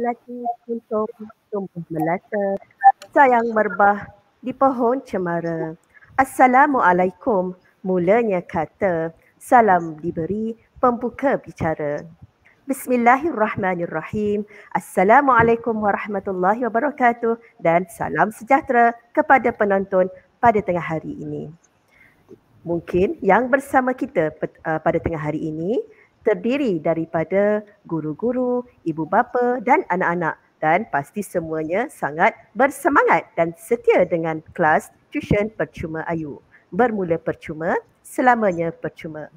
lelaki untuk tumbuh melata. Sayang merbah di pohon cemara. Assalamualaikum, mulanya kata. Salam diberi pembuka bicara. Bismillahirrahmanirrahim. Assalamualaikum warahmatullahi wabarakatuh dan salam sejahtera kepada penonton pada tengah hari ini. Mungkin yang bersama kita uh, pada tengah hari ini terdiri daripada guru-guru, ibu bapa dan anak-anak dan pasti semuanya sangat bersemangat dan setia dengan kelas tuition percuma Ayu. Bermula percuma, selamanya percuma.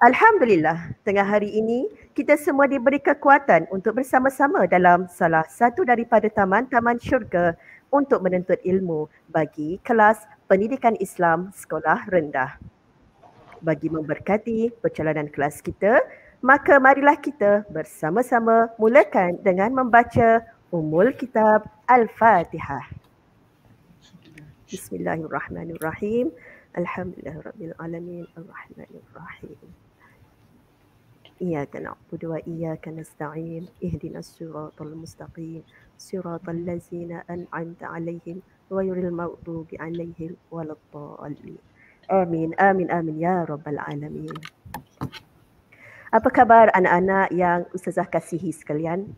Alhamdulillah, tengah hari ini kita semua diberi kekuatan untuk bersama-sama dalam salah satu daripada taman-taman syurga untuk menuntut ilmu bagi kelas pendidikan Islam sekolah rendah bagi memberkati perjalanan kelas kita, maka marilah kita bersama-sama mulakan dengan membaca umul kitab Al-Fatihah. Bismillahirrahmanirrahim. Alhamdulillahirabbil alamin arrahmanir rahim. إياك نعبد وإياك نستعين اهدنا الصراط المستقيم صراط الذين أنعمت عليهم غير المغضوب عليهم ولا الضالين Amin, amin, amin ya rabbal alamin. Apa khabar anak-anak yang Ustazah kasihi sekalian?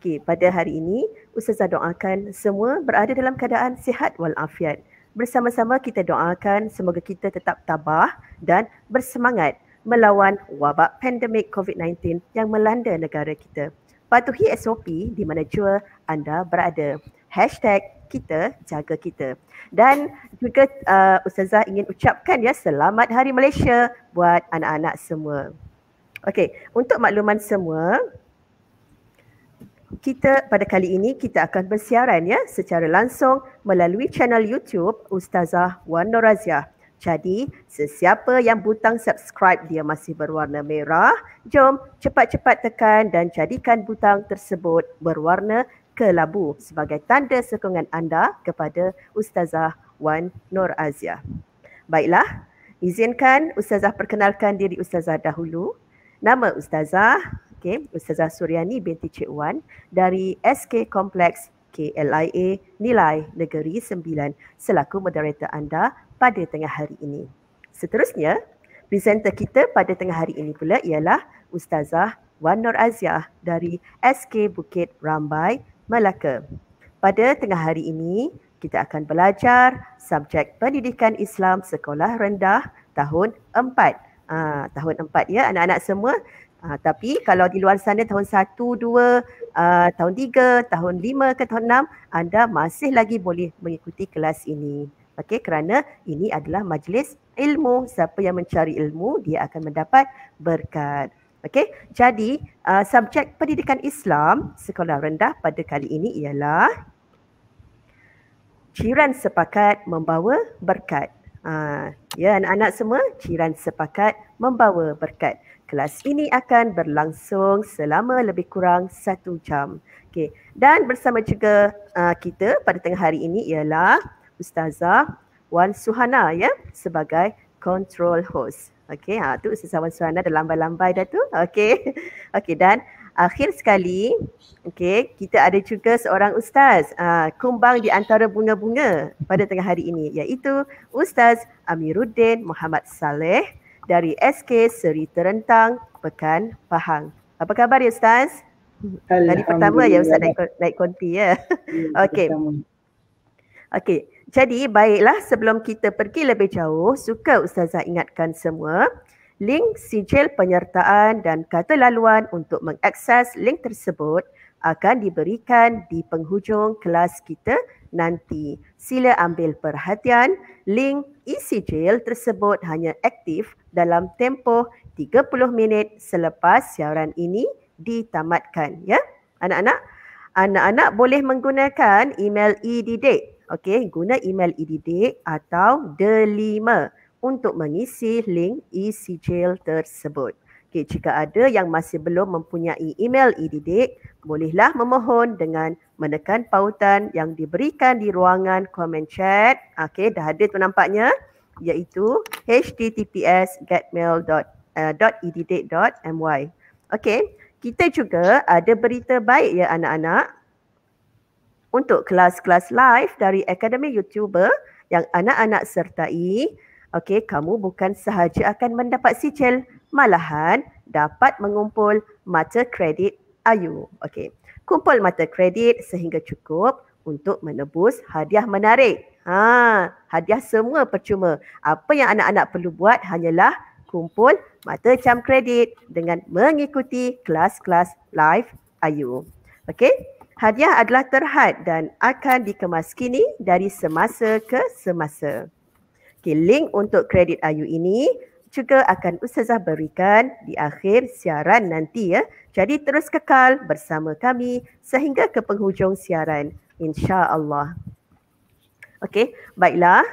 Okay, pada hari ini, Ustazah doakan semua berada dalam keadaan sihat walafiat. Bersama-sama kita doakan semoga kita tetap tabah dan bersemangat melawan wabak pandemik COVID-19 yang melanda negara kita. Patuhi SOP di mana jua anda berada. Hashtag kita jaga kita dan juga uh, ustazah ingin ucapkan ya selamat hari Malaysia buat anak-anak semua okey untuk makluman semua kita pada kali ini kita akan bersiaran ya secara langsung melalui channel YouTube Ustazah Wan Noraziah. Jadi sesiapa yang butang subscribe dia masih berwarna merah, jom cepat-cepat tekan dan jadikan butang tersebut berwarna kelabu sebagai tanda sokongan anda kepada Ustazah Wan Nur Azia. Baiklah, izinkan Ustazah perkenalkan diri Ustazah dahulu. Nama Ustazah, okay, Ustazah Suryani binti Cik Wan dari SK Kompleks KLIA Nilai Negeri Sembilan selaku moderator anda pada tengah hari ini. Seterusnya, presenter kita pada tengah hari ini pula ialah Ustazah Wan Nur Azia dari SK Bukit Rambai Melaka. Pada tengah hari ini, kita akan belajar subjek pendidikan Islam sekolah rendah tahun 4. Uh, ah, tahun 4 ya anak-anak semua. Uh, tapi kalau di luar sana tahun 1, 2, uh, tahun 3, tahun 5 ke tahun 6, anda masih lagi boleh mengikuti kelas ini. Okey kerana ini adalah majlis ilmu. Siapa yang mencari ilmu, dia akan mendapat berkat. Okey, jadi uh, subjek pendidikan Islam sekolah rendah pada kali ini ialah Ciran sepakat membawa berkat. Uh, ya anak-anak semua, ciran sepakat membawa berkat. Kelas ini akan berlangsung selama lebih kurang satu jam. Okey, dan bersama juga uh, kita pada tengah hari ini ialah Ustazah Wan Suhana ya sebagai control host. Okey, ha, tu sesawan suana dah lambai-lambai dah tu. Okey. Okey dan akhir sekali, okey, kita ada juga seorang ustaz ha, kumbang di antara bunga-bunga pada tengah hari ini iaitu Ustaz Amiruddin Muhammad Saleh dari SK Seri Terentang, Pekan, Pahang. Apa khabar ya ustaz? Hari pertama ya ustaz naik, naik konti ya. ya okey. Okey. Jadi baiklah sebelum kita pergi lebih jauh, suka Ustazah ingatkan semua link sijil penyertaan dan kata laluan untuk mengakses link tersebut akan diberikan di penghujung kelas kita nanti. Sila ambil perhatian, link e-sijil tersebut hanya aktif dalam tempoh 30 minit selepas siaran ini ditamatkan. Ya, anak-anak? Anak-anak boleh menggunakan email e-didik Okey, guna email ididik atau delima untuk mengisi link e-sijil tersebut. Okey, jika ada yang masih belum mempunyai email ididik, bolehlah memohon dengan menekan pautan yang diberikan di ruangan komen chat. Okey, dah ada tu nampaknya iaitu https getmail.edidik.my. Eh, Okey, kita juga ada berita baik ya anak-anak untuk kelas-kelas live dari Akademi YouTuber yang anak-anak sertai, okay, kamu bukan sahaja akan mendapat sijil, malahan dapat mengumpul mata kredit Ayu. okay? kumpul mata kredit sehingga cukup untuk menebus hadiah menarik. Ha, hadiah semua percuma. Apa yang anak-anak perlu buat hanyalah kumpul mata cam kredit dengan mengikuti kelas-kelas live Ayu. okay? Hadiah adalah terhad dan akan dikemas kini dari semasa ke semasa. Okay, link untuk kredit Ayu ini juga akan Ustazah berikan di akhir siaran nanti ya. Jadi terus kekal bersama kami sehingga ke penghujung siaran. Insya Allah. Okey, baiklah.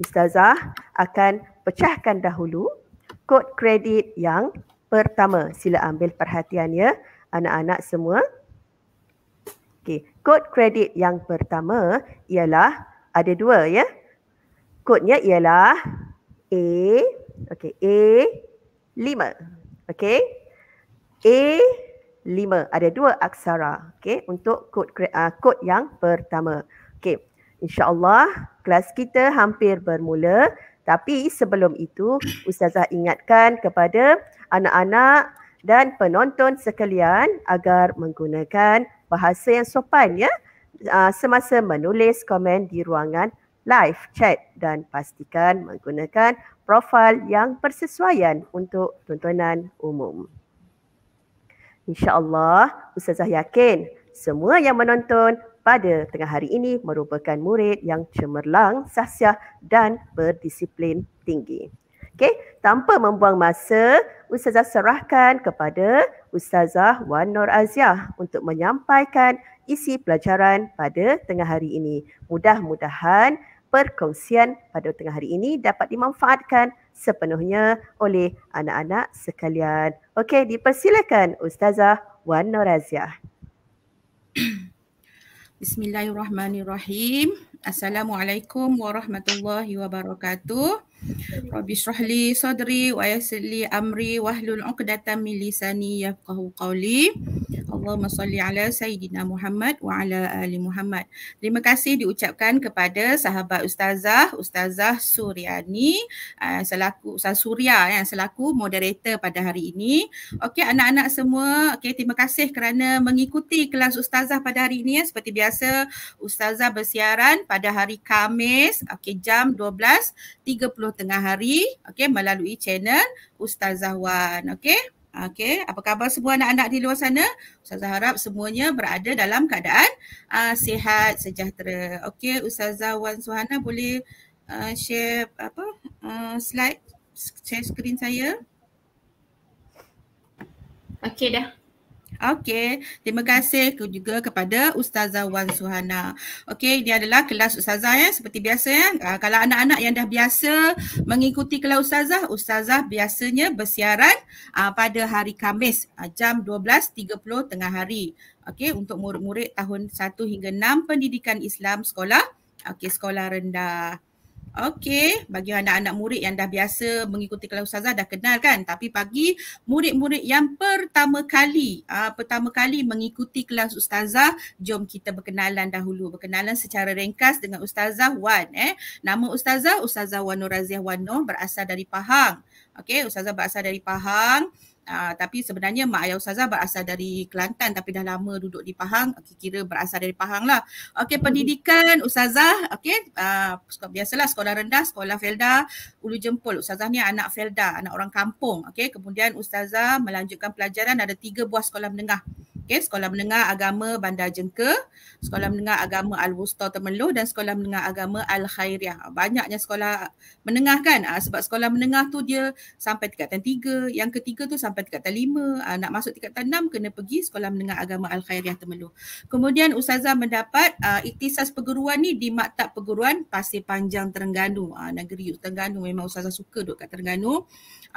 Ustazah akan pecahkan dahulu kod kredit yang pertama. Sila ambil perhatian ya anak-anak semua. Okey, kod kredit yang pertama ialah ada dua ya. Kodnya ialah A, okey, A 5. Okey. A 5. Ada dua aksara, okey, untuk kod kredit. uh, ah, kod yang pertama. Okey. Insya-Allah kelas kita hampir bermula. Tapi sebelum itu, Ustazah ingatkan kepada anak-anak dan penonton sekalian agar menggunakan bahasa yang sopan ya ah, semasa menulis komen di ruangan live chat dan pastikan menggunakan profil yang persesuaian untuk tontonan umum. Insya-Allah, ustazah yakin semua yang menonton pada tengah hari ini merupakan murid yang cemerlang, sahsiah dan berdisiplin tinggi. Okey, tanpa membuang masa, ustazah serahkan kepada Ustazah Wan Nur Aziah untuk menyampaikan isi pelajaran pada tengah hari ini. Mudah-mudahan perkongsian pada tengah hari ini dapat dimanfaatkan sepenuhnya oleh anak-anak sekalian. Okey, dipersilakan Ustazah Wan Nur Aziah. Bismillahirrahmanirrahim. Assalamualaikum warahmatullahi wabarakatuh. Rabbi syrah li sadri wa yassir li amri wahlul 'uqdatam min lisani yafqahu qawli Allahumma salli ala Sayyidina Muhammad wa ala ali Muhammad. Terima kasih diucapkan kepada sahabat Ustazah, Ustazah Suryani, uh, selaku Ustaz Surya yang eh, selaku moderator pada hari ini. Okey anak-anak semua, okey terima kasih kerana mengikuti kelas Ustazah pada hari ini. Ya. Seperti biasa, Ustazah bersiaran pada hari Kamis, okey jam 12.30 tengah hari, okey melalui channel Ustazah Wan, okey. Okey, apa khabar semua anak-anak di luar sana? Ustazah harap semuanya berada dalam keadaan uh, sihat, sejahtera. Okey, Ustazah Wan Suhana boleh uh, share apa uh, slide, share screen saya. Okey dah. Okey, terima kasih juga kepada Ustazah Wan Suhana. Okey, ini adalah kelas Ustazah ya, seperti biasa ya. Uh, kalau anak-anak yang dah biasa mengikuti kelas Ustazah, Ustazah biasanya bersiaran uh, pada hari Kamis uh, jam 12.30 tengah hari. Okey, untuk murid-murid tahun 1 hingga 6 pendidikan Islam sekolah, okey, sekolah rendah. Okey, bagi anak-anak murid yang dah biasa mengikuti kelas Ustazah dah kenal kan? Tapi bagi murid-murid yang pertama kali, uh, pertama kali mengikuti kelas Ustazah, jom kita berkenalan dahulu. Berkenalan secara ringkas dengan Ustazah Wan. Eh. Nama Ustazah, Ustazah Wan Nuraziah Wan berasal dari Pahang. Okey, Ustazah berasal dari Pahang. Ah, tapi sebenarnya mak ayah Ustazah berasal dari Kelantan tapi dah lama duduk di Pahang. Okay, kira berasal dari Pahang lah. Okey hmm. pendidikan Ustazah, okey uh, biasalah sekolah rendah, sekolah Felda, ulu jempol. Ustazah ni anak Felda, anak orang kampung. Okey kemudian Ustazah melanjutkan pelajaran ada tiga buah sekolah menengah. Okey, sekolah menengah agama Bandar Jengke, sekolah menengah agama Al-Wusta Temeloh dan sekolah menengah agama Al-Khairiah. Banyaknya sekolah menengah kan? Ah, sebab sekolah menengah tu dia sampai tingkatan tiga, yang ketiga tu sampai sampai tingkat lima uh, nak masuk tingkat tahap enam kena pergi sekolah menengah agama Al-Khairiyah Temeluh. Kemudian Ustazah mendapat uh, ah, itisas perguruan ni di Maktab Perguruan Pasir Panjang Terengganu. Uh, negeri Terengganu memang Ustazah suka duduk kat Terengganu.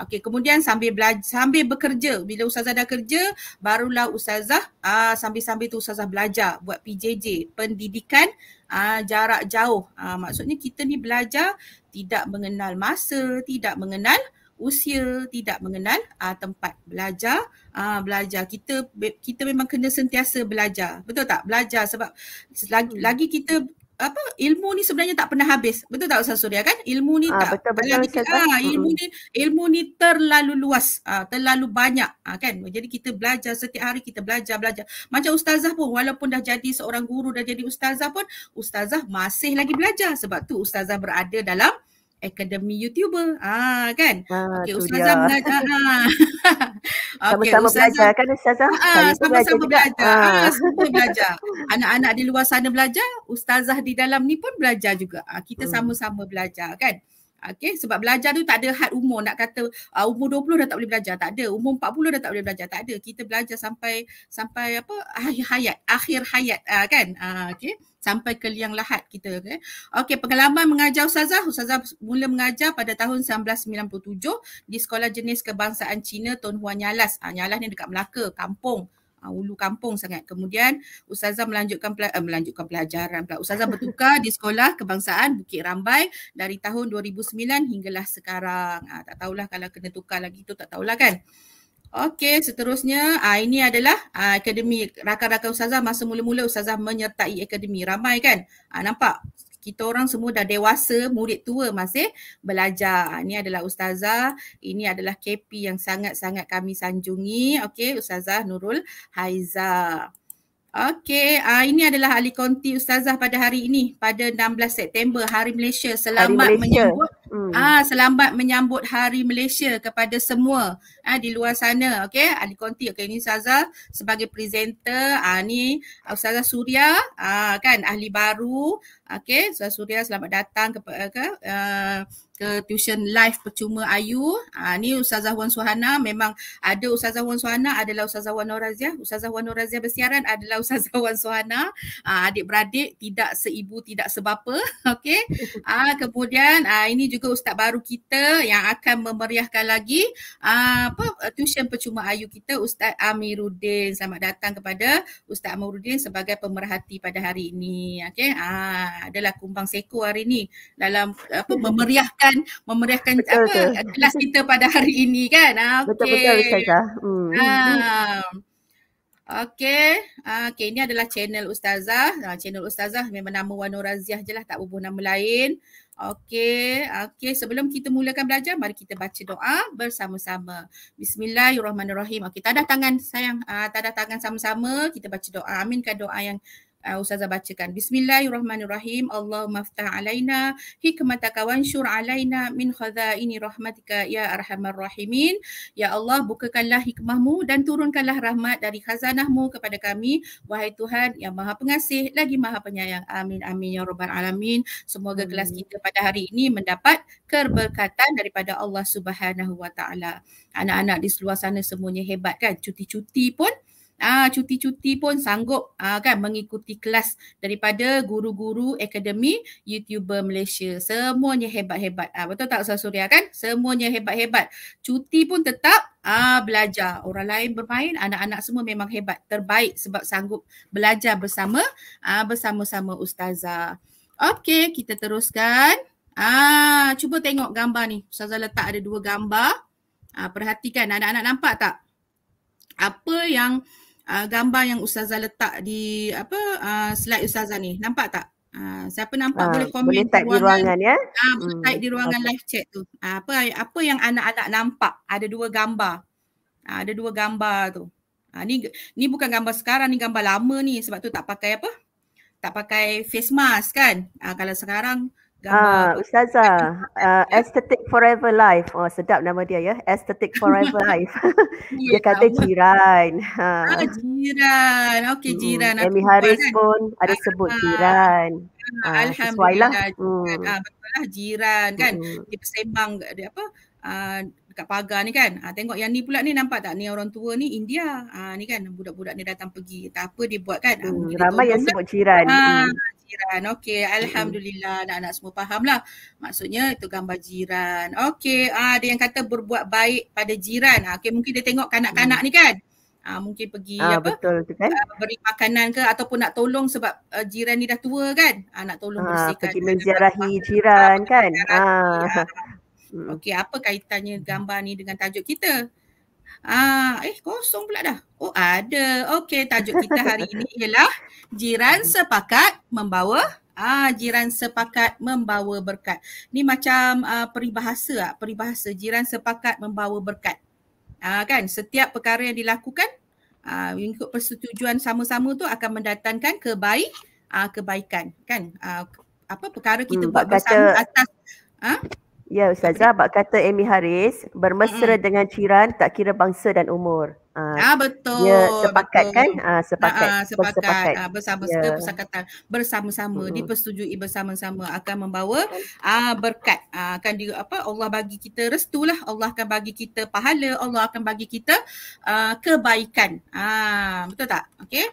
Okey kemudian sambil belajar sambil bekerja bila ustazah dah kerja barulah ustazah aa, sambil-sambil tu ustazah belajar buat PJJ pendidikan aa, jarak jauh aa, maksudnya kita ni belajar tidak mengenal masa tidak mengenal usia tidak mengenal uh, tempat belajar uh, belajar kita be, kita memang kena sentiasa belajar betul tak belajar sebab lagi, hmm. lagi kita apa ilmu ni sebenarnya tak pernah habis betul tak Ustaz Surya kan ilmu ni ha, tak betul betul ah, ilmu hmm. ni ilmu ni terlalu luas ah, terlalu banyak ah, kan jadi kita belajar setiap hari kita belajar belajar macam ustazah pun walaupun dah jadi seorang guru dah jadi ustazah pun ustazah masih lagi belajar sebab tu ustazah berada dalam Akademi YouTuber. Ah kan? Ah, okay, Ustazah mengajar. okay, ah. sama-sama Ustazah. belajar kan Ustazah? Ah, sama-sama belajar. Sama sama belajar. Ah. Ah, belajar. Anak-anak di luar sana belajar, Ustazah di dalam ni pun belajar juga. Ah, kita hmm. sama-sama belajar kan? Okay, sebab belajar tu tak ada had umur nak kata uh, umur 20 dah tak boleh belajar, tak ada. Umur 40 dah tak boleh belajar, tak ada. Kita belajar sampai sampai apa? akhir hayat, akhir hayat uh, kan? Uh, ah, okay, sampai ke liang lahat kita okay. okay. pengalaman mengajar ustazah, ustazah mula mengajar pada tahun 1997 di sekolah jenis kebangsaan Cina Tun Huan Nyalas. Uh, Nyalas ni dekat Melaka, kampung uh, ulu kampung sangat. Kemudian ustazah melanjutkan pela- uh, melanjutkan pelajaran pula. Ustazah bertukar di sekolah kebangsaan Bukit Rambai dari tahun 2009 hinggalah sekarang. Uh, tak tahulah kalau kena tukar lagi tu tak tahulah kan. Okey, seterusnya uh, ini adalah uh, akademi rakan-rakan ustazah masa mula-mula ustazah menyertai akademi ramai kan? Uh, nampak kita orang semua dah dewasa, murid tua masih belajar. Ini adalah ustazah, ini adalah KP yang sangat-sangat kami sanjungi. Okey, ustazah Nurul Haiza. Okey, uh, ini adalah ahli konti ustazah pada hari ini, pada 16 September, Hari Malaysia. Selamat hari menyambut Hmm. Ah selamat menyambut Hari Malaysia kepada semua ah di luar sana okey Ali ah, Konti okey ini Saza sebagai presenter ah ni Ustazah Surya ah kan ahli baru okey Ustazah Surya selamat datang eh, ke ke, uh, ke tuition live percuma Ayu ah ni Ustazah Wan Suhana memang ada Ustazah Wan Suhana adalah Ustazah Wan Norazia, Ustazah Wan Norazia bersiaran adalah Ustazah Wan Suhana ah adik beradik tidak seibu tidak sebapa okey ah kemudian ah ini juga juga ustaz baru kita yang akan memeriahkan lagi ah, apa tuition percuma ayu kita ustaz Amiruddin. Selamat datang kepada ustaz Amiruddin sebagai pemerhati pada hari ini. Okey. Ah adalah kumbang seko hari ini dalam apa memeriahkan memeriahkan betul, apa betul. kelas kita pada hari ini kan. Okey. Ah, betul betul ustazah. Hmm. Ah. Okay. Ah, okay. Ini adalah channel Ustazah. Ah, channel Ustazah memang nama Wanur Raziah je lah. Tak berubah nama lain. Okay. Okay. Sebelum kita mulakan belajar, mari kita baca doa bersama-sama. Bismillahirrahmanirrahim. Okay. Tadah tangan sayang. Uh, tadah tangan sama-sama. Kita baca doa. Aminkan doa yang uh, Ustazah bacakan. Bismillahirrahmanirrahim. Allahumma ftah alaina hikmataka wanshur alaina min khazaini rahmatika ya arhamar rahimin. Ya Allah bukakanlah hikmahmu dan turunkanlah rahmat dari khazanahmu kepada kami. Wahai Tuhan yang maha pengasih lagi maha penyayang. Amin amin ya rabbal alamin. Semoga amin. kelas kita pada hari ini mendapat keberkatan daripada Allah subhanahu wa ta'ala. Anak-anak di seluar sana semuanya hebat kan? Cuti-cuti pun ah cuti-cuti pun sanggup ah kan mengikuti kelas daripada guru-guru akademi YouTuber Malaysia. Semuanya hebat-hebat. Ah betul tak Ustaz Surya kan? Semuanya hebat-hebat. Cuti pun tetap ah belajar. Orang lain bermain, anak-anak semua memang hebat, terbaik sebab sanggup belajar bersama ah bersama-sama ustazah. Okey, kita teruskan. Ah cuba tengok gambar ni. Ustazah letak ada dua gambar. Ah perhatikan anak-anak nampak tak? Apa yang uh, gambar yang ustazah letak di apa uh, slide ustazah ni. Nampak tak? Uh, siapa nampak uh, boleh komen boleh tag di ruangan ya. Ah uh, boleh hmm, tag di ruangan okay. live chat tu. Uh, apa apa yang anak-anak nampak? Ada dua gambar. Uh, ada dua gambar tu. Ha, ni, ni bukan gambar sekarang, ni gambar lama ni sebab tu tak pakai apa? Tak pakai face mask kan? Ha, kalau sekarang Ah, ah, Ustazah, uh, Aesthetic Forever Life. Oh, sedap nama dia ya. Aesthetic Forever Life. dia yeah, kata jiran. Ha. Ah, ha. jiran. Okey, hmm, jiran. Hmm. Amy Harris kan. pun ada ah, sebut ah. jiran. Ah, lah. Alhamdulillah. Hmm. Ah, betul lah jiran kan. Hmm. Dia sembang apa? Uh, kat pagar ni kan. Ha, tengok yang ni pula ni nampak tak ni orang tua ni India. Ha, ni kan budak-budak ni datang pergi. Tak apa dia buat kan. Ha, ramai yang sebut ciran. Ha, hmm. jiran. Okey, alhamdulillah hmm. anak-anak semua fahamlah. Maksudnya itu gambar jiran. Okey, ada yang kata berbuat baik pada jiran. Okey, mungkin dia tengok kanak-kanak hmm. ni kan. Ha, mungkin pergi ha, apa? Betul tu kan. Beri makanan ke ataupun nak tolong sebab uh, jiran ni dah tua kan. Ha, nak tolong ha, bersihkan. Pergi menziarahi jiran kan. Ha okey apa kaitannya hmm. gambar ni dengan tajuk kita? Ah, eh kosong pula dah. Oh ada. Okey tajuk kita hari ini ialah jiran sepakat membawa ah jiran sepakat membawa berkat. Ni macam ah, peribahasa ah, peribahasa jiran sepakat membawa berkat. Ah kan setiap perkara yang dilakukan ah mengikut persetujuan sama-sama tu akan mendatangkan kebaik ah kebaikan kan? Ah apa perkara kita hmm, buat bersama kata, atas ah Ya Ustazah, bak kata Amy Haris, bermesra hmm dengan ciran tak kira bangsa dan umur. Ah, ah betul. Ya, sepakat betul. kan? Ah, sepakat. Ah, ah, sepakat. sepakat. Ah, ya. bersama-sama, ya. persakatan. Bersama-sama, mm. dipersetujui bersama-sama akan membawa ah, berkat. Ah, akan di, apa, Allah bagi kita restulah, Allah akan bagi kita pahala, Allah akan bagi kita ah, kebaikan. Ah, betul tak? Okay.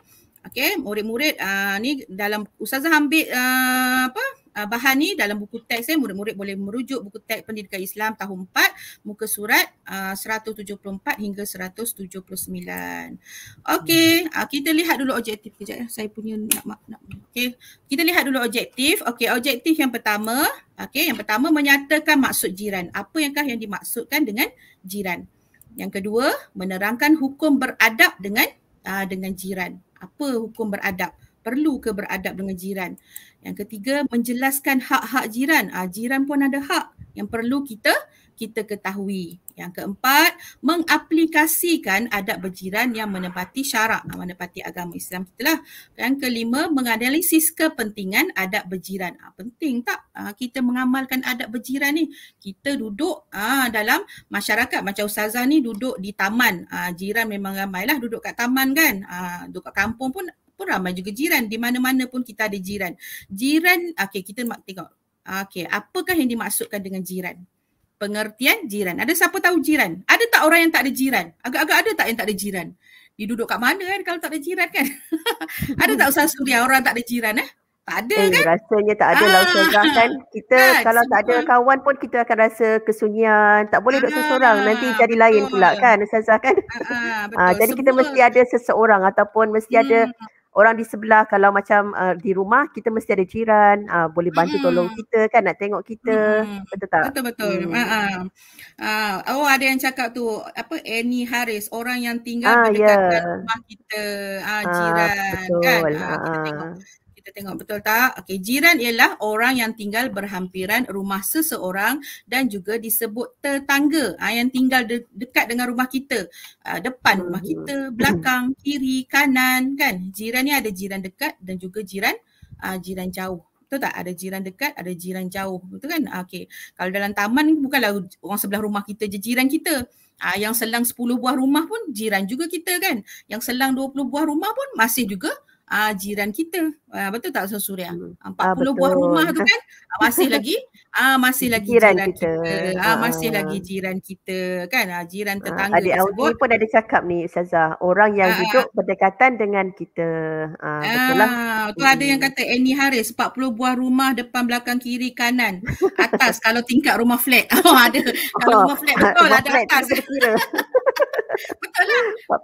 Okay, murid-murid ah, ni dalam Ustazah ambil ah, apa? uh, bahan ni dalam buku teks ni eh, murid-murid boleh merujuk buku teks pendidikan Islam tahun 4 muka surat ah, uh, 174 hingga 179. Okey, hmm. uh, kita lihat dulu objektif kejap ya. Eh, saya punya nak nak. nak. Okey, kita lihat dulu objektif. Okey, objektif yang pertama, okey, yang pertama menyatakan maksud jiran. Apa yangkah yang dimaksudkan dengan jiran? Yang kedua, menerangkan hukum beradab dengan uh, dengan jiran. Apa hukum beradab? Perlu ke beradab dengan jiran? Yang ketiga menjelaskan hak-hak jiran. Ha, jiran pun ada hak yang perlu kita kita ketahui. Yang keempat, mengaplikasikan adab berjiran yang menepati syarak, ah, menepati agama Islam kita lah. Yang kelima, menganalisis kepentingan adab berjiran. Ha, penting tak ha, kita mengamalkan adab berjiran ni? Kita duduk ha, dalam masyarakat macam Ustazah ni duduk di taman. Ha, jiran memang ramailah duduk kat taman kan. Ha, duduk kat kampung pun pun ramai juga jiran di mana-mana pun kita ada jiran. Jiran okay kita nak tengok. Okey, apakah yang dimaksudkan dengan jiran? Pengertian jiran. Ada siapa tahu jiran? Ada tak orang yang tak ada jiran? Agak-agak ada tak yang tak ada jiran? Dia duduk kat mana kan kalau tak ada jiran kan? ada tak usah suri orang tak ada jiran eh? Tak ada eh, kan? Rasanya tak ada lah usah kan? Kita kan, kalau semua. tak ada kawan pun kita akan rasa kesunyian. Tak boleh duduk ah, seseorang. Nanti jadi lain pula kan? Ustazah kan? Aa, ah, ah, betul. Aa, jadi semua. kita mesti ada seseorang ataupun mesti hmm. ada orang di sebelah kalau macam uh, di rumah kita mesti ada jiran uh, boleh bantu hmm. tolong kita kan nak tengok kita hmm. betul tak betul betul hmm. uh, uh. uh, oh ada yang cakap tu apa Annie Harris orang yang tinggal uh, berdekatan yeah. Ya. rumah kita uh, jiran uh, betul. kan uh, kita tengok kita tengok betul tak? Okey, jiran ialah orang yang tinggal berhampiran rumah seseorang dan juga disebut tetangga ha, yang tinggal de- dekat dengan rumah kita. Ha, depan rumah hmm. kita, belakang, kiri, kanan kan? Jiran ni ada jiran dekat dan juga jiran ha, jiran jauh. Betul tak? Ada jiran dekat, ada jiran jauh. Betul kan? Ha, okey. Kalau dalam taman ni bukanlah orang sebelah rumah kita je jiran kita. Ha, yang selang 10 buah rumah pun jiran juga kita kan? Yang selang 20 buah rumah pun masih juga Uh, jiran kita Uh, betul tak Ustaz Surya? Uh, 40 buah rumah tu kan uh, masih lagi ah uh, masih lagi jiran, jiran kita. Ah uh, masih lagi jiran kita kan? Uh, jiran tetangga. Uh, adik Audi pun ada cakap ni Ustazah, orang yang uh, duduk berdekatan dengan kita. Ah uh, betul lah. tu ada yang kata Annie Haris puluh buah rumah depan belakang kiri kanan atas kalau tingkat rumah flat. Oh ada. Kalau oh, rumah flat betul rumah ada flat, atas. betul lah.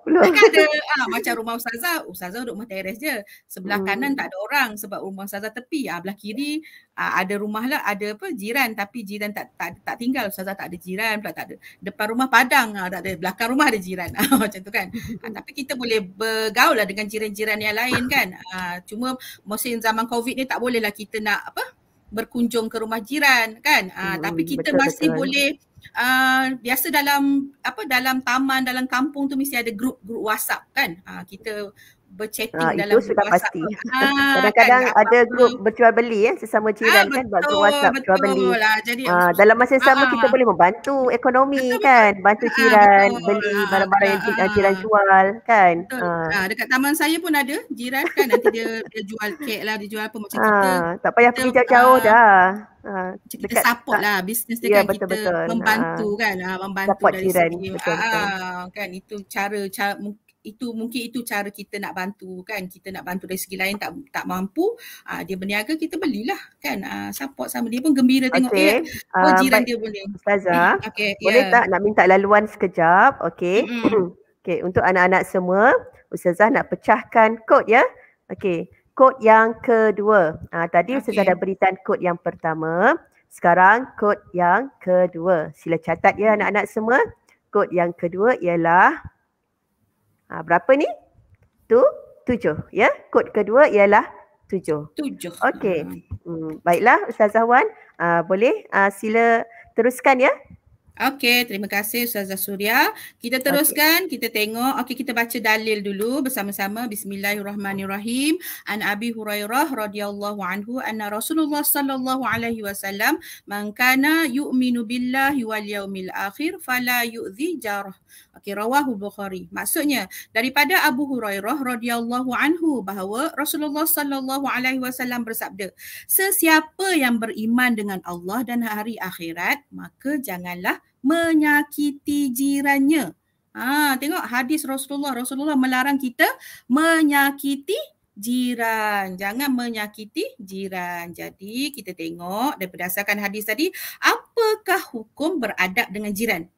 40. Tak kan ada uh, macam rumah Ustazah, Ustazah duduk rumah teres je. Sebelah hmm. kanan tak ada orang sebab rumah Ustazah tepi ah belah kiri ah, ada rumah lah ada apa jiran tapi jiran tak tak, tak tinggal Ustazah tak ada jiran pula tak ada depan rumah padang ah, tak ada belakang rumah ada jiran ah, macam tu kan ah, tapi kita boleh bergaul lah dengan jiran-jiran yang lain kan ah, cuma musim zaman covid ni tak boleh lah kita nak apa berkunjung ke rumah jiran kan ah, hmm, tapi kita betul, masih betul. boleh Uh, biasa dalam apa dalam taman dalam kampung tu mesti ada grup-grup WhatsApp kan uh, kita berchatting ah, dalam sudah WhatsApp. Pasti. Ah, kan, Kadang-kadang kan, ada grup berjual beli ya, sesama jiran ah, kan buat grup WhatsApp jual beli. Lah. Jadi, ah, dalam masa yang sama ah, kita boleh membantu ekonomi betul, kan, bantu ah, jiran ah, beli barang-barang ah, yang jiran, ah, jiran jual kan. Ah. ah. dekat taman saya pun ada jiran kan nanti dia, dia jual kek lah, dia jual apa macam ah, kita. Tak payah pergi ah, jauh-jauh dah. Ah, kita dekat, support lah bisnes dia ya, kan betul, kita membantu ah, kan ah, membantu dari segi betul, ah, kan itu cara, cara itu mungkin itu cara kita nak bantu kan kita nak bantu dari segi lain tak tak mampu uh, dia berniaga kita belilah kan uh, support sama dia pun gembira tengok okay. eh oh, ah, jiran uh, dia boleh ustazah eh, hmm, okay, ya. boleh yeah. tak nak minta laluan sekejap okey mm. okey untuk anak-anak semua ustazah nak pecahkan kod ya okey kod yang kedua uh, tadi okay. ustazah dah berikan kod yang pertama sekarang kod yang kedua sila catat ya anak-anak semua kod yang kedua ialah Ha, berapa ni? Tu, tujuh. Ya, kod kedua ialah tujuh. Tujuh. Okey. Hmm, hmm baiklah Ustazah Wan, uh, ah, boleh uh, sila teruskan ya. Okey, terima kasih Ustazah Surya. Kita teruskan, okay. kita tengok. Okey, kita baca dalil dulu bersama-sama. Bismillahirrahmanirrahim. An Abi Hurairah radhiyallahu anhu anna Rasulullah sallallahu alaihi wasallam man kana yu'minu billahi wal yaumil akhir fala yu'dhi jarah Okey rawahu Bukhari. Maksudnya daripada Abu Hurairah radhiyallahu anhu bahawa Rasulullah sallallahu alaihi wasallam bersabda, sesiapa yang beriman dengan Allah dan hari akhirat, maka janganlah menyakiti jirannya. Ha, tengok hadis Rasulullah. Rasulullah melarang kita menyakiti jiran. Jangan menyakiti jiran. Jadi kita tengok dari berdasarkan hadis tadi, apakah hukum beradab dengan jiran?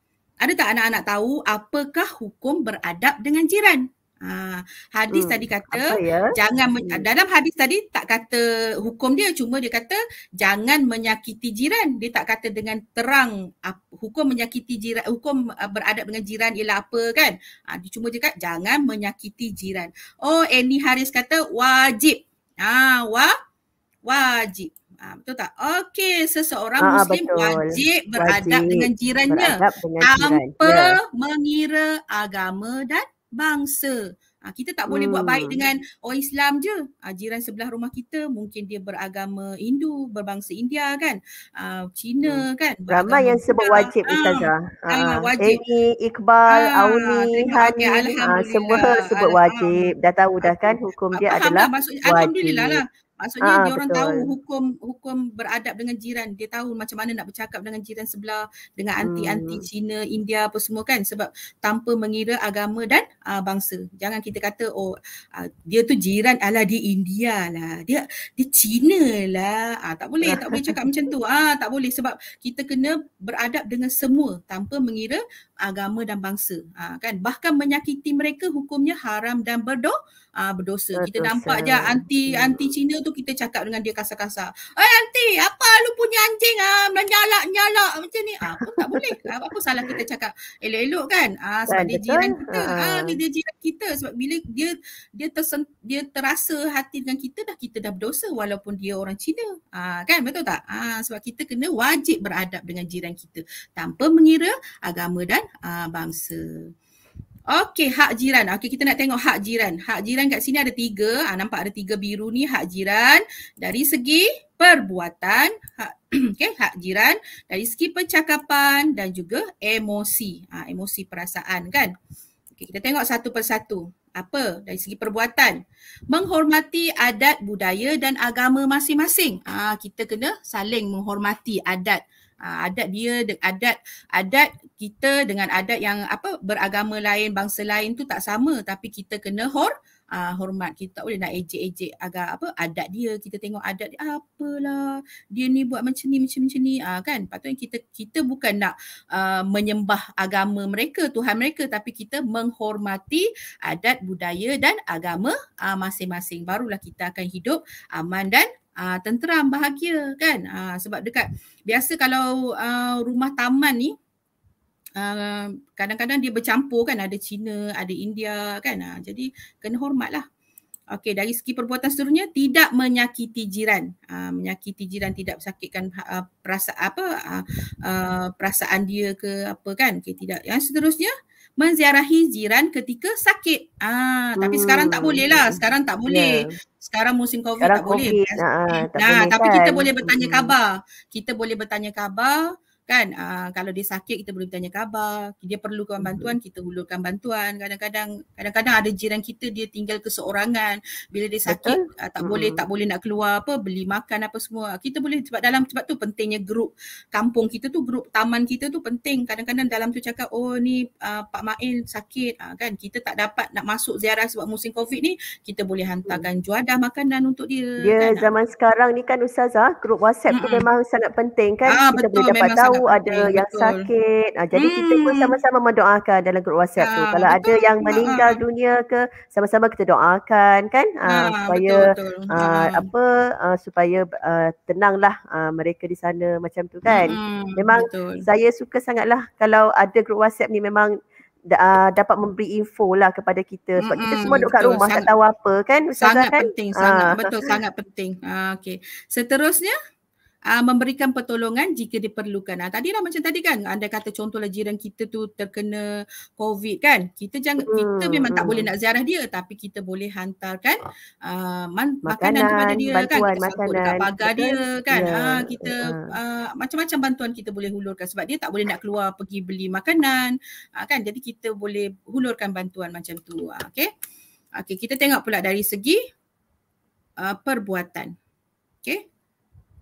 ada tak anak-anak tahu apakah hukum beradab dengan jiran? Ha, hadis hmm, tadi kata ya? jangan men- hmm. dalam hadis tadi tak kata hukum dia cuma dia kata jangan menyakiti jiran. Dia tak kata dengan terang hukum menyakiti jiran hukum uh, beradab dengan jiran ialah apa kan? Ha, dia cuma dia kata jangan menyakiti jiran. Oh Annie Haris kata wajib. Ha wa wajib. Ha, betul tak? Okey, seseorang ha, muslim betul. wajib beradab dengan jirannya dengan tanpa jiran. mengira agama dan bangsa. Ha, kita tak boleh hmm. buat baik hmm. dengan orang oh, Islam je. Ha, jiran sebelah rumah kita mungkin dia beragama Hindu, berbangsa India kan. Ha, Cina hmm. kan. Ramai yang sebut wajib Ustazah. Ha, ha, wajib. Amy, Iqbal, ha, Auni, Hani. Ha, semua sebut wajib. Dah tahu dah kan hukum dia Faham adalah lah, maksud, wajib. Alhamdulillah lah. Maksudnya ah, dia orang tahu hukum hukum beradab dengan jiran. Dia tahu macam mana nak bercakap dengan jiran sebelah, dengan anti-anti hmm. Cina, India apa semua kan sebab tanpa mengira agama dan uh, bangsa. Jangan kita kata oh uh, dia tu jiran ala di India lah. Dia di Cina lah. Uh, tak boleh, tak boleh cakap macam tu. Ah uh, tak boleh sebab kita kena beradab dengan semua tanpa mengira agama dan bangsa. Uh, kan bahkan menyakiti mereka hukumnya haram dan berdosa uh, berdosa. Betul kita nampak sah. je anti anti Cina tu kita cakap dengan dia kasar-kasar. Eh anti, apa lu punya anjing ah menyalak-nyalak macam ni. Ah pun tak boleh. Ah, apa pun salah kita cakap elok-elok kan? Ah sebab Dan dia jiran kita. Ah, ah dia jiran kita sebab bila dia dia tersen, dia terasa hati dengan kita dah kita dah berdosa walaupun dia orang Cina. Ah kan betul tak? Ah sebab kita kena wajib beradab dengan jiran kita tanpa mengira agama dan uh, bangsa. Okey, hak jiran. Okey, kita nak tengok hak jiran. Hak jiran kat sini ada tiga. Ha, nampak ada tiga biru ni hak jiran. Dari segi perbuatan, hak, okay, hak jiran. Dari segi percakapan dan juga emosi. Ha, emosi perasaan kan. Okey, kita tengok satu persatu. Apa? Dari segi perbuatan. Menghormati adat, budaya dan agama masing-masing. Ha, kita kena saling menghormati adat. Uh, adat dia adat adat kita dengan adat yang apa beragama lain bangsa lain tu tak sama tapi kita kena hor uh, hormat kita tak boleh nak ejek-ejek agak apa adat dia kita tengok adat dia apalah dia ni buat macam ni macam macam ni uh, kan patutnya kita kita bukan nak uh, menyembah agama mereka tuhan mereka tapi kita menghormati adat budaya dan agama masing masing-masing barulah kita akan hidup aman dan uh, tenteram bahagia kan uh, sebab dekat biasa kalau uh, rumah taman ni Uh, kadang-kadang dia bercampur kan ada Cina, ada India kan uh, jadi kena hormat lah okay, dari segi perbuatan seterusnya tidak menyakiti jiran uh, menyakiti jiran tidak sakitkan uh, perasaan apa uh, uh, perasaan dia ke apa kan okay, tidak yang seterusnya menziarahi jiran ketika sakit. Ah, tapi sekarang tak hmm, boleh lah. Sekarang tak boleh. Yeah. Sekarang musim COVID sekarang tak COVID. boleh. Nah, tak nah tapi kan. kita boleh bertanya khabar. Kita boleh bertanya khabar kan uh, kalau dia sakit kita boleh tanya khabar dia perlu perlukan bantuan kita hulurkan bantuan kadang-kadang kadang-kadang ada jiran kita dia tinggal keseorangan bila dia sakit uh, tak hmm. boleh tak boleh nak keluar apa beli makan apa semua ah, kita boleh sebab dalam sebab tu pentingnya grup kampung kita tu grup taman kita tu penting kadang-kadang dalam tu cakap oh ni uh, pak mail sakit uh, kan kita tak dapat nak masuk ziarah sebab musim covid ni kita boleh hantarkan hmm. juadah makanan untuk dia ya kan, zaman nak. sekarang ni kan ustazah grup WhatsApp hmm. tu memang sangat penting kan ah, kita betul, boleh dapat tahu tahu betul, ada betul. yang sakit. Ha, jadi hmm. kita pun hmm. sama-sama mendoakan dalam grup WhatsApp ha, tu. Ah, kalau betul, ada yang meninggal ha. dunia ke, sama-sama kita doakan kan ha, ha, supaya betul, betul. Ha. apa ha, supaya uh, tenanglah uh, mereka di sana macam tu kan. Hmm, memang betul. saya suka sangatlah kalau ada grup WhatsApp ni memang Da, dapat memberi info lah kepada kita sebab mm-hmm, kita semua duduk kat rumah sangat, tak tahu apa kan sangat kan? penting sangat betul sangat penting ha, okey seterusnya uh, memberikan pertolongan jika diperlukan. Nah, tadi tadilah macam tadi kan anda kata contohlah jiran kita tu terkena COVID kan. Kita jangan hmm. kita memang hmm. tak boleh hmm, nak hmm. ziarah dia tapi kita boleh hantarkan uh, man, makanan, makanan kepada dia kan, bantuan, kan. Kita makanan dekat pagar dia kan. Ya, ah yeah. kita uh, macam-macam bantuan kita boleh hulurkan sebab dia tak boleh nak keluar pergi beli makanan uh, kan. Jadi kita boleh hulurkan bantuan macam tu. Uh, okay. Okay, kita tengok pula dari segi uh, perbuatan. Okay.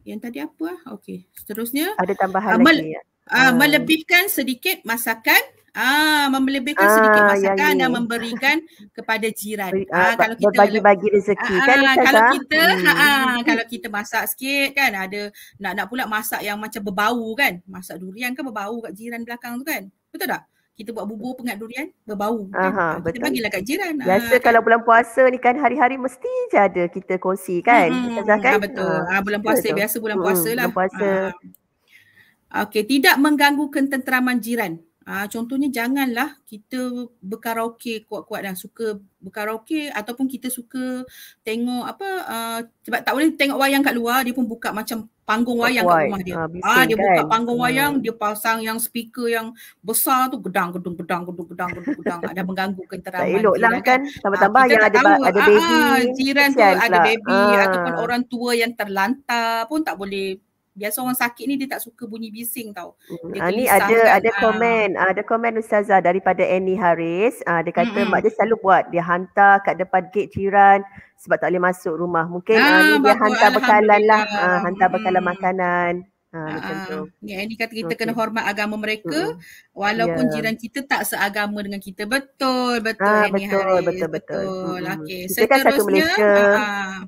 Yang tadi apa? Ah? Okey. Seterusnya. Ada tambahan uh, mel- lagi. Ya? Uh, hmm. Melebihkan sedikit masakan. Ah, Melebihkan ah, sedikit ya, ya, masakan yang dan memberikan kepada jiran. Beri, ah, kalau kita bagi-bagi rezeki ah, kan. Ah, kalau kita hmm. ah, kalau kita masak sikit kan ada nak nak pula masak yang macam berbau kan. Masak durian kan berbau kat jiran belakang tu kan. Betul tak? kita buat bubur pengat durian berbau kan? Aha, ah, lah ah, kan? betul. kita bagilah kat jiran biasa ha, kalau kan? bulan puasa ni kan hari-hari mesti je ada kita kongsi kan hmm, kita kan ha, betul ha, bulan puasa betul. biasa bulan hmm, puasa lah bulan puasa ha. okey tidak mengganggu ketenteraman jiran Uh, contohnya janganlah kita berkaraoke kuat-kuat dan lah. suka berkaraoke ataupun kita suka tengok apa uh, sebab tak boleh tengok wayang kat luar dia pun buka macam panggung wayang kat rumah dia. Uh, ah dia kan? buka panggung hmm. wayang, dia pasang yang speaker yang besar tu gedang gedung gedang gedung gedang gedung gedang ada mengganggu keteraman. Tak eloklah kan. Tambah-tambah uh, yang ada tahu, ada baby. Ah, jiran tu ada baby uh. ataupun orang tua yang terlantar pun tak boleh Biasa orang sakit ni dia tak suka bunyi bising tau. Hmm, dia ini ah, ada kan, ada ah. komen, uh, ada komen ustazah daripada Annie Haris, uh, dia kata mm-hmm. mak dia selalu buat dia hantar kat depan gate jiran sebab tak boleh masuk rumah. Mungkin ah, uh, dia hantar bekalan lah, uh, hantar mm-hmm. makanan. Ha, ha, Ya, ini kata kita okay. kena hormat agama mereka hmm. walaupun yeah. jiran kita tak seagama dengan kita. Betul, betul. Ha, betul, betul, betul, betul. Hmm. Okay. Kita kan satu Malaysia.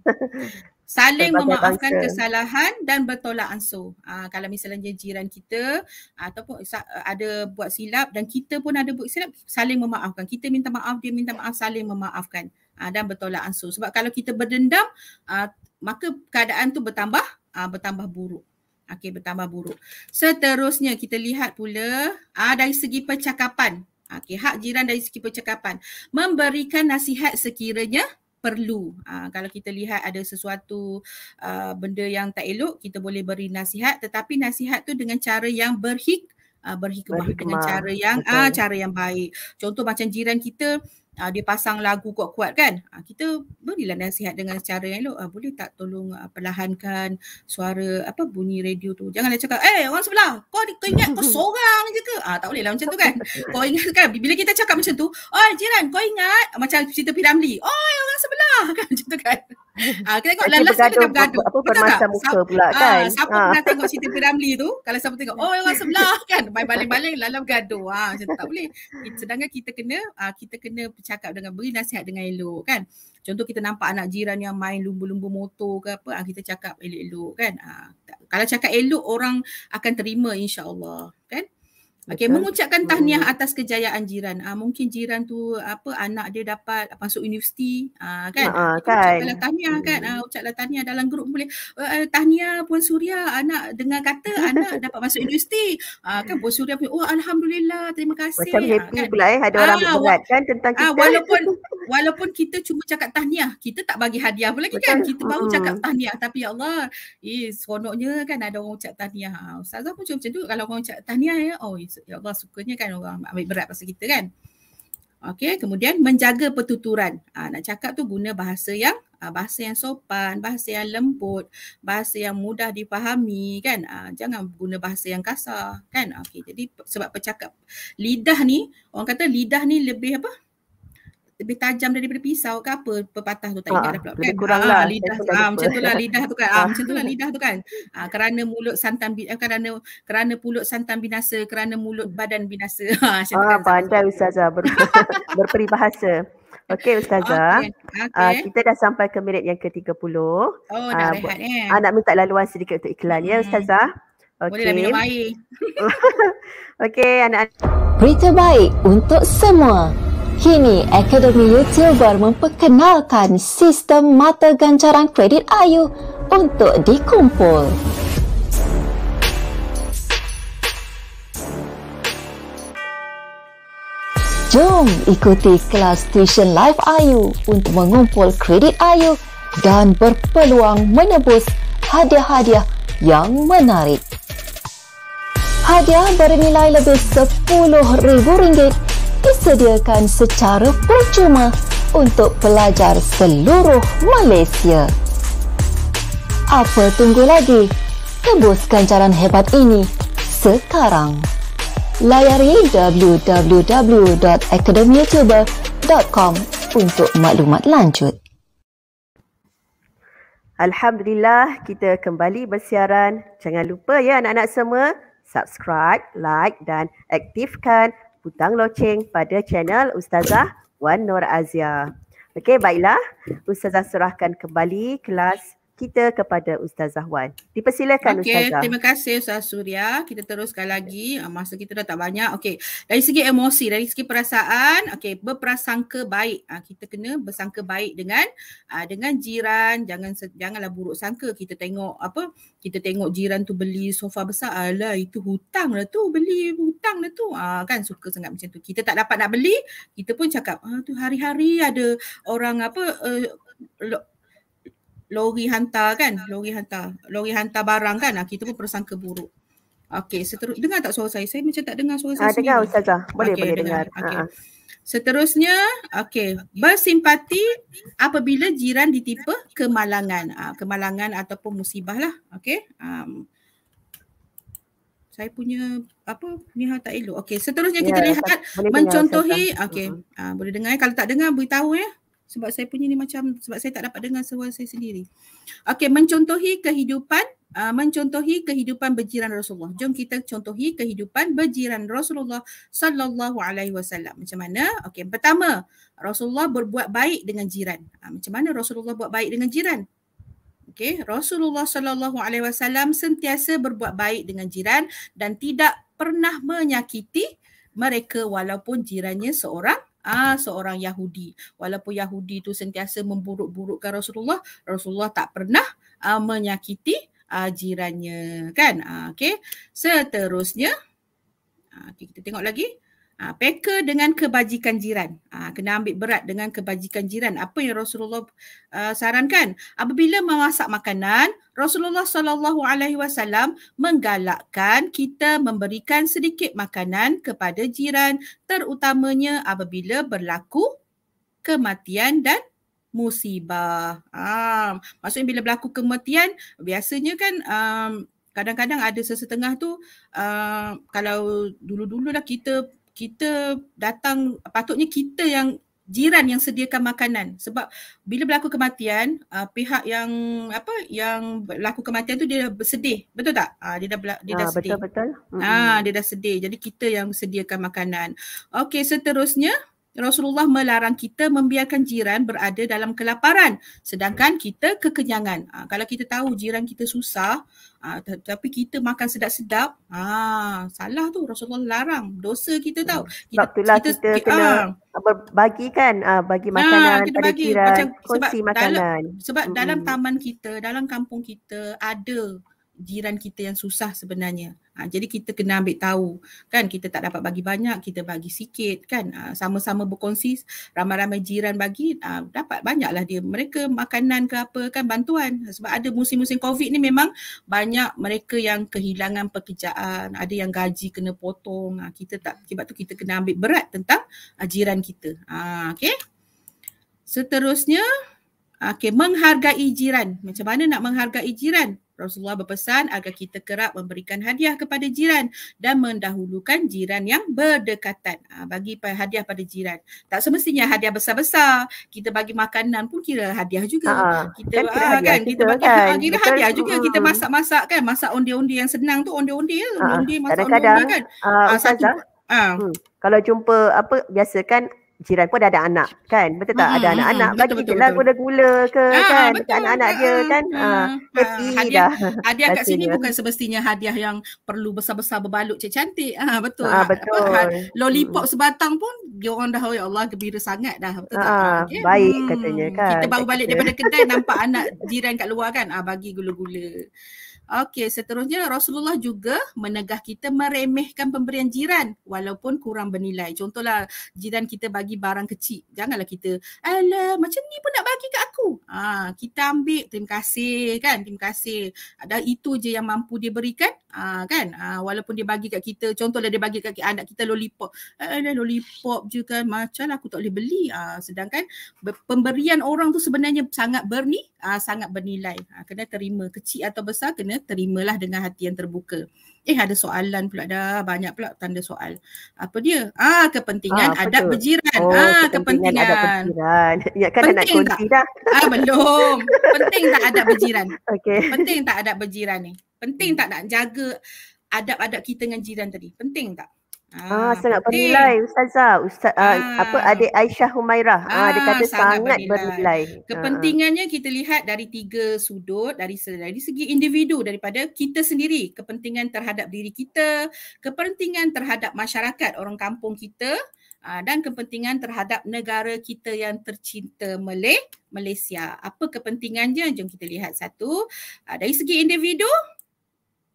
saling Terbagai memaafkan bangsa. kesalahan dan bertolak ansur. Ha, kalau misalnya jiran kita ataupun ada buat silap dan kita pun ada buat silap, saling memaafkan. Kita minta maaf, dia minta maaf, saling memaafkan ha, dan bertolak ansur. Sebab kalau kita berdendam, ha, maka keadaan tu bertambah ha, bertambah buruk. Okey, bertambah buruk. Seterusnya kita lihat pula ha, dari segi percakapan. Okey, hak jiran dari segi percakapan. Memberikan nasihat sekiranya perlu. Ha, kalau kita lihat ada sesuatu uh, benda yang tak elok, kita boleh beri nasihat tetapi nasihat tu dengan cara yang berhik uh, berhikmah, dengan cara yang ah uh, cara yang baik. Contoh macam jiran kita uh, dia pasang lagu kuat-kuat kan uh, kita berilah nasihat dengan secara yang elok uh, boleh tak tolong uh, perlahankan suara apa bunyi radio tu janganlah cakap eh orang sebelah kau, kau ingat kau seorang je ke uh, tak boleh lah macam tu kan kau ingat kan bila kita cakap macam tu oh jiran kau ingat macam cerita Piramli oh orang sebelah kan macam tu kan Ah, kita tengok lalas kita tengah bergaduh. Apa, apa Betul tak? muka Sa- pula kan? Ah, siapa ah. pernah tengok cerita Piramli tu? Kalau siapa tengok, oh orang sebelah kan? Baling-baling lalas bergaduh. Ah, macam tak boleh. Sedangkan kita kena ah, kita kena cakap dengan beri nasihat dengan elok kan contoh kita nampak anak jiran yang main lumba-lumba motor ke apa ah, kita cakap elok-elok kan ah, kalau cakap elok orang akan terima insyaallah kan Okay, mengucapkan hmm. tahniah atas kejayaan jiran. Ah mungkin jiran tu apa anak dia dapat ah, masuk universiti ah kan? Ha kan. Ucaplah tahniah kan. Hmm. Ah ucaplah tahniah dalam grup boleh. Uh, tahniah puan Surya anak dengar kata anak dapat masuk universiti. Ah kan puan Surya pun oh alhamdulillah terima kasih. Macam happy kan? pula eh ada orang ah, berat kan tentang kita. Ah walaupun walaupun kita cuma cakap tahniah, kita tak bagi hadiah pula lagi kan. Kita baru hmm. cakap tahniah tapi ya Allah, eh seronoknya kan ada orang ucap tahniah. Ustazah pun macam tu kalau orang ucap tahniah ya. Oh ya Allah sukanya kan orang ambil berat pasal kita kan. Okey, kemudian menjaga pertuturan. Ha, nak cakap tu guna bahasa yang ha, bahasa yang sopan, bahasa yang lembut, bahasa yang mudah dipahami kan. Ha, jangan guna bahasa yang kasar kan. Okey, jadi sebab percakap lidah ni orang kata lidah ni lebih apa? lebih tajam daripada pisau ke apa pepatah tu tak ah, kan ingat ah. dah pula kan. kurang ha, lah. Lidah, ha, macam tu lah, lidah tu kan. Ha, macam tu lah, lidah tu kan. Ha, kerana mulut santan eh, kerana kerana pulut santan binasa kerana mulut badan binasa. Ha, ah, kan, pandai kan, Ustazah ber, berperibahasa. Okey Ustazah, okay. Okay. Uh, kita dah sampai ke minit yang ke-30. Oh, nak uh, rehat eh. Uh, nak minta laluan sedikit untuk iklan ya, hmm. ya Ustazah. Okay. Boleh lah, minum air. Okey anak-anak. Berita baik untuk semua. Kini, Akademi Youtuber memperkenalkan sistem mata ganjaran kredit Ayu untuk dikumpul. Jom ikuti kelas tuition live Ayu untuk mengumpul kredit Ayu dan berpeluang menebus hadiah-hadiah yang menarik. Hadiah bernilai lebih RM10,000 disediakan secara percuma untuk pelajar seluruh Malaysia. Apa tunggu lagi? Tebuskan jalan hebat ini sekarang. Layari www.academyoutuber.com untuk maklumat lanjut. Alhamdulillah, kita kembali bersiaran. Jangan lupa ya anak-anak semua, subscribe, like dan aktifkan butang loceng pada channel Ustazah Wan Nur Azia. Okey, baiklah. Ustazah serahkan kembali kelas kita kepada Ustazah Wan. Dipersilakan okay, Ustazah. Terima kasih Ustazah Surya. Kita teruskan lagi. Ah, masa kita dah tak banyak. Okey. Dari segi emosi, dari segi perasaan, okey, berprasangka baik. Ah, kita kena bersangka baik dengan ah, dengan jiran. Jangan janganlah buruk sangka. Kita tengok apa? Kita tengok jiran tu beli sofa besar. Alah, itu hutang lah tu. Beli hutang lah tu. Ah, kan suka sangat macam tu. Kita tak dapat nak beli, kita pun cakap, ah, tu hari-hari ada orang apa, uh, lori hantar kan lori hantar lori hantar barang kan ah, kita pun prasangka buruk okey seterusnya dengar tak suara saya saya macam tak dengar suara saya ha, dengar ustazah boleh okay, boleh dengar, dengar. okey ah, seterusnya okey bersimpati apabila jiran ditipu kemalangan ha, kemalangan ataupun musibah lah okey um, saya punya apa Miha tak elok. Okey, seterusnya ya, kita ya, lihat tak, mencontohi okey. Uh-huh. boleh dengar ya. kalau tak dengar beritahu ya sebab saya punya ni macam sebab saya tak dapat dengar suara saya sendiri. Okey, mencontohi kehidupan uh, mencontohi kehidupan berjiran Rasulullah. Jom kita contohi kehidupan berjiran Rasulullah sallallahu alaihi wasallam. Macam mana? Okey, pertama, Rasulullah berbuat baik dengan jiran. Uh, macam mana Rasulullah buat baik dengan jiran? Okey, Rasulullah sallallahu alaihi wasallam sentiasa berbuat baik dengan jiran dan tidak pernah menyakiti mereka walaupun jirannya seorang ah seorang Yahudi. Walaupun Yahudi tu sentiasa memburuk-burukkan Rasulullah, Rasulullah tak pernah ha, menyakiti ha, jirannya, kan? Ha, ah, okay. Seterusnya, ha, kita tengok lagi. Ha, peka dengan kebajikan jiran. Ha, kena ambil berat dengan kebajikan jiran. Apa yang Rasulullah uh, sarankan? Apabila memasak makanan, Rasulullah sallallahu alaihi wasallam menggalakkan kita memberikan sedikit makanan kepada jiran, terutamanya apabila berlaku kematian dan musibah. Ha, maksudnya bila berlaku kematian, biasanya kan um, kadang-kadang ada sesetengah tu uh, kalau dulu-dululah kita kita datang patutnya kita yang jiran yang sediakan makanan sebab bila berlaku kematian uh, pihak yang apa yang berlaku kematian tu dia bersedih betul tak uh, dia dah dia dah uh, sedih betul betul ha uh, dia dah sedih jadi kita yang sediakan makanan okey seterusnya Rasulullah melarang kita membiarkan jiran berada dalam kelaparan sedangkan kita kekenyangan. Ha, kalau kita tahu jiran kita susah ha, tapi kita makan sedap-sedap, ha, salah tu Rasulullah larang. Dosa kita tahu. Hmm. Kita, sebab itulah kita, kita, kita kena ha, bagi kan, ha, bagi ha, makanan ha, kita bagi, pada jiran, kongsi makanan. Dalam, sebab hmm. dalam taman kita, dalam kampung kita ada jiran kita yang susah sebenarnya. Ha, jadi kita kena ambil tahu kan kita tak dapat bagi banyak kita bagi sikit kan ha, sama-sama berkongsi ramai-ramai jiran bagi ha, dapat banyaklah dia mereka makanan ke apa kan bantuan sebab ada musim-musim covid ni memang banyak mereka yang kehilangan pekerjaan ada yang gaji kena potong ha, kita tak sebab tu kita kena ambil berat tentang ha, jiran kita ha, okay. seterusnya ha, Okay, menghargai jiran. Macam mana nak menghargai jiran? Rasulullah berpesan agar kita kerap memberikan hadiah kepada jiran dan mendahulukan jiran yang berdekatan. Ha, bagi hadiah pada jiran. Tak semestinya hadiah besar-besar. Kita bagi makanan pun kira hadiah juga. Ha, ha. kita kan, kira ha, kan kita, kita bagi kan. kira lah, hadiah kan. juga kita hmm. masak-masak kan. Masak onde-onde yang senang tu onde-onde ya. Ha, ha. Onde-onde masak onde-onde kan. Uh, ha, satu, uh, hmm, kalau jumpa apa biasa kan jiran pun dah ada anak kan betul tak hmm, ada hmm, anak-anak hmm, bagi betul, je lah gula-gula ke ah, ah kan betul, anak-anak dia ah, kan hmm. ah, ah, happy hadiah, dah hadiah kat sini bukan semestinya hadiah yang perlu besar-besar berbalut cantik-cantik ah, betul, ah, ha, betul. Apa, ha, lollipop sebatang pun dia orang dah ya Allah gembira sangat dah betul ah, tak okay? baik hmm. katanya kan kita baru balik daripada kedai nampak anak jiran kat luar kan ah, bagi gula-gula Okey, seterusnya Rasulullah juga menegah kita meremehkan pemberian jiran walaupun kurang bernilai. Contohlah jiran kita bagi bagi barang kecil. Janganlah kita, alah macam ni pun nak bagi kat aku. Ha, kita ambil, terima kasih kan, terima kasih. Ada itu je yang mampu dia berikan ha, kan. Ha, walaupun dia bagi kat kita, contohlah dia bagi kat anak kita lollipop. Alah lollipop je kan, macam lah aku tak boleh beli. Ha, sedangkan pemberian orang tu sebenarnya sangat berni, ha, sangat bernilai. Ha, kena terima, kecil atau besar kena terimalah dengan hati yang terbuka. Eh ada soalan pula dah, banyak pula tanda soal. Apa dia? Ah kepentingan ah, adab berjiran kepentingan. Oh, ah, kepentingan. kepentingan. Ada kepentingan. Ingatkan ya, penting nak tak? dah. Ah, belum. penting tak ada berjiran. Okey. Penting tak ada berjiran ni. Penting tak nak jaga adab-adab kita dengan jiran tadi. Penting tak? Ah, ah sangat bernilai ustazah. Ustaz ah, ah. apa adik Aisyah Humairah. Ah, ah dia kata sangat, sangat bernilai. bernilai. Kepentingannya ah. kita lihat dari tiga sudut dari dari segi individu daripada kita sendiri, kepentingan terhadap diri kita, kepentingan terhadap masyarakat orang kampung kita, Ah, dan kepentingan terhadap negara kita yang tercinta Malay, Malaysia. Apa kepentingannya? Jom kita lihat satu. Aa, ah, dari segi individu,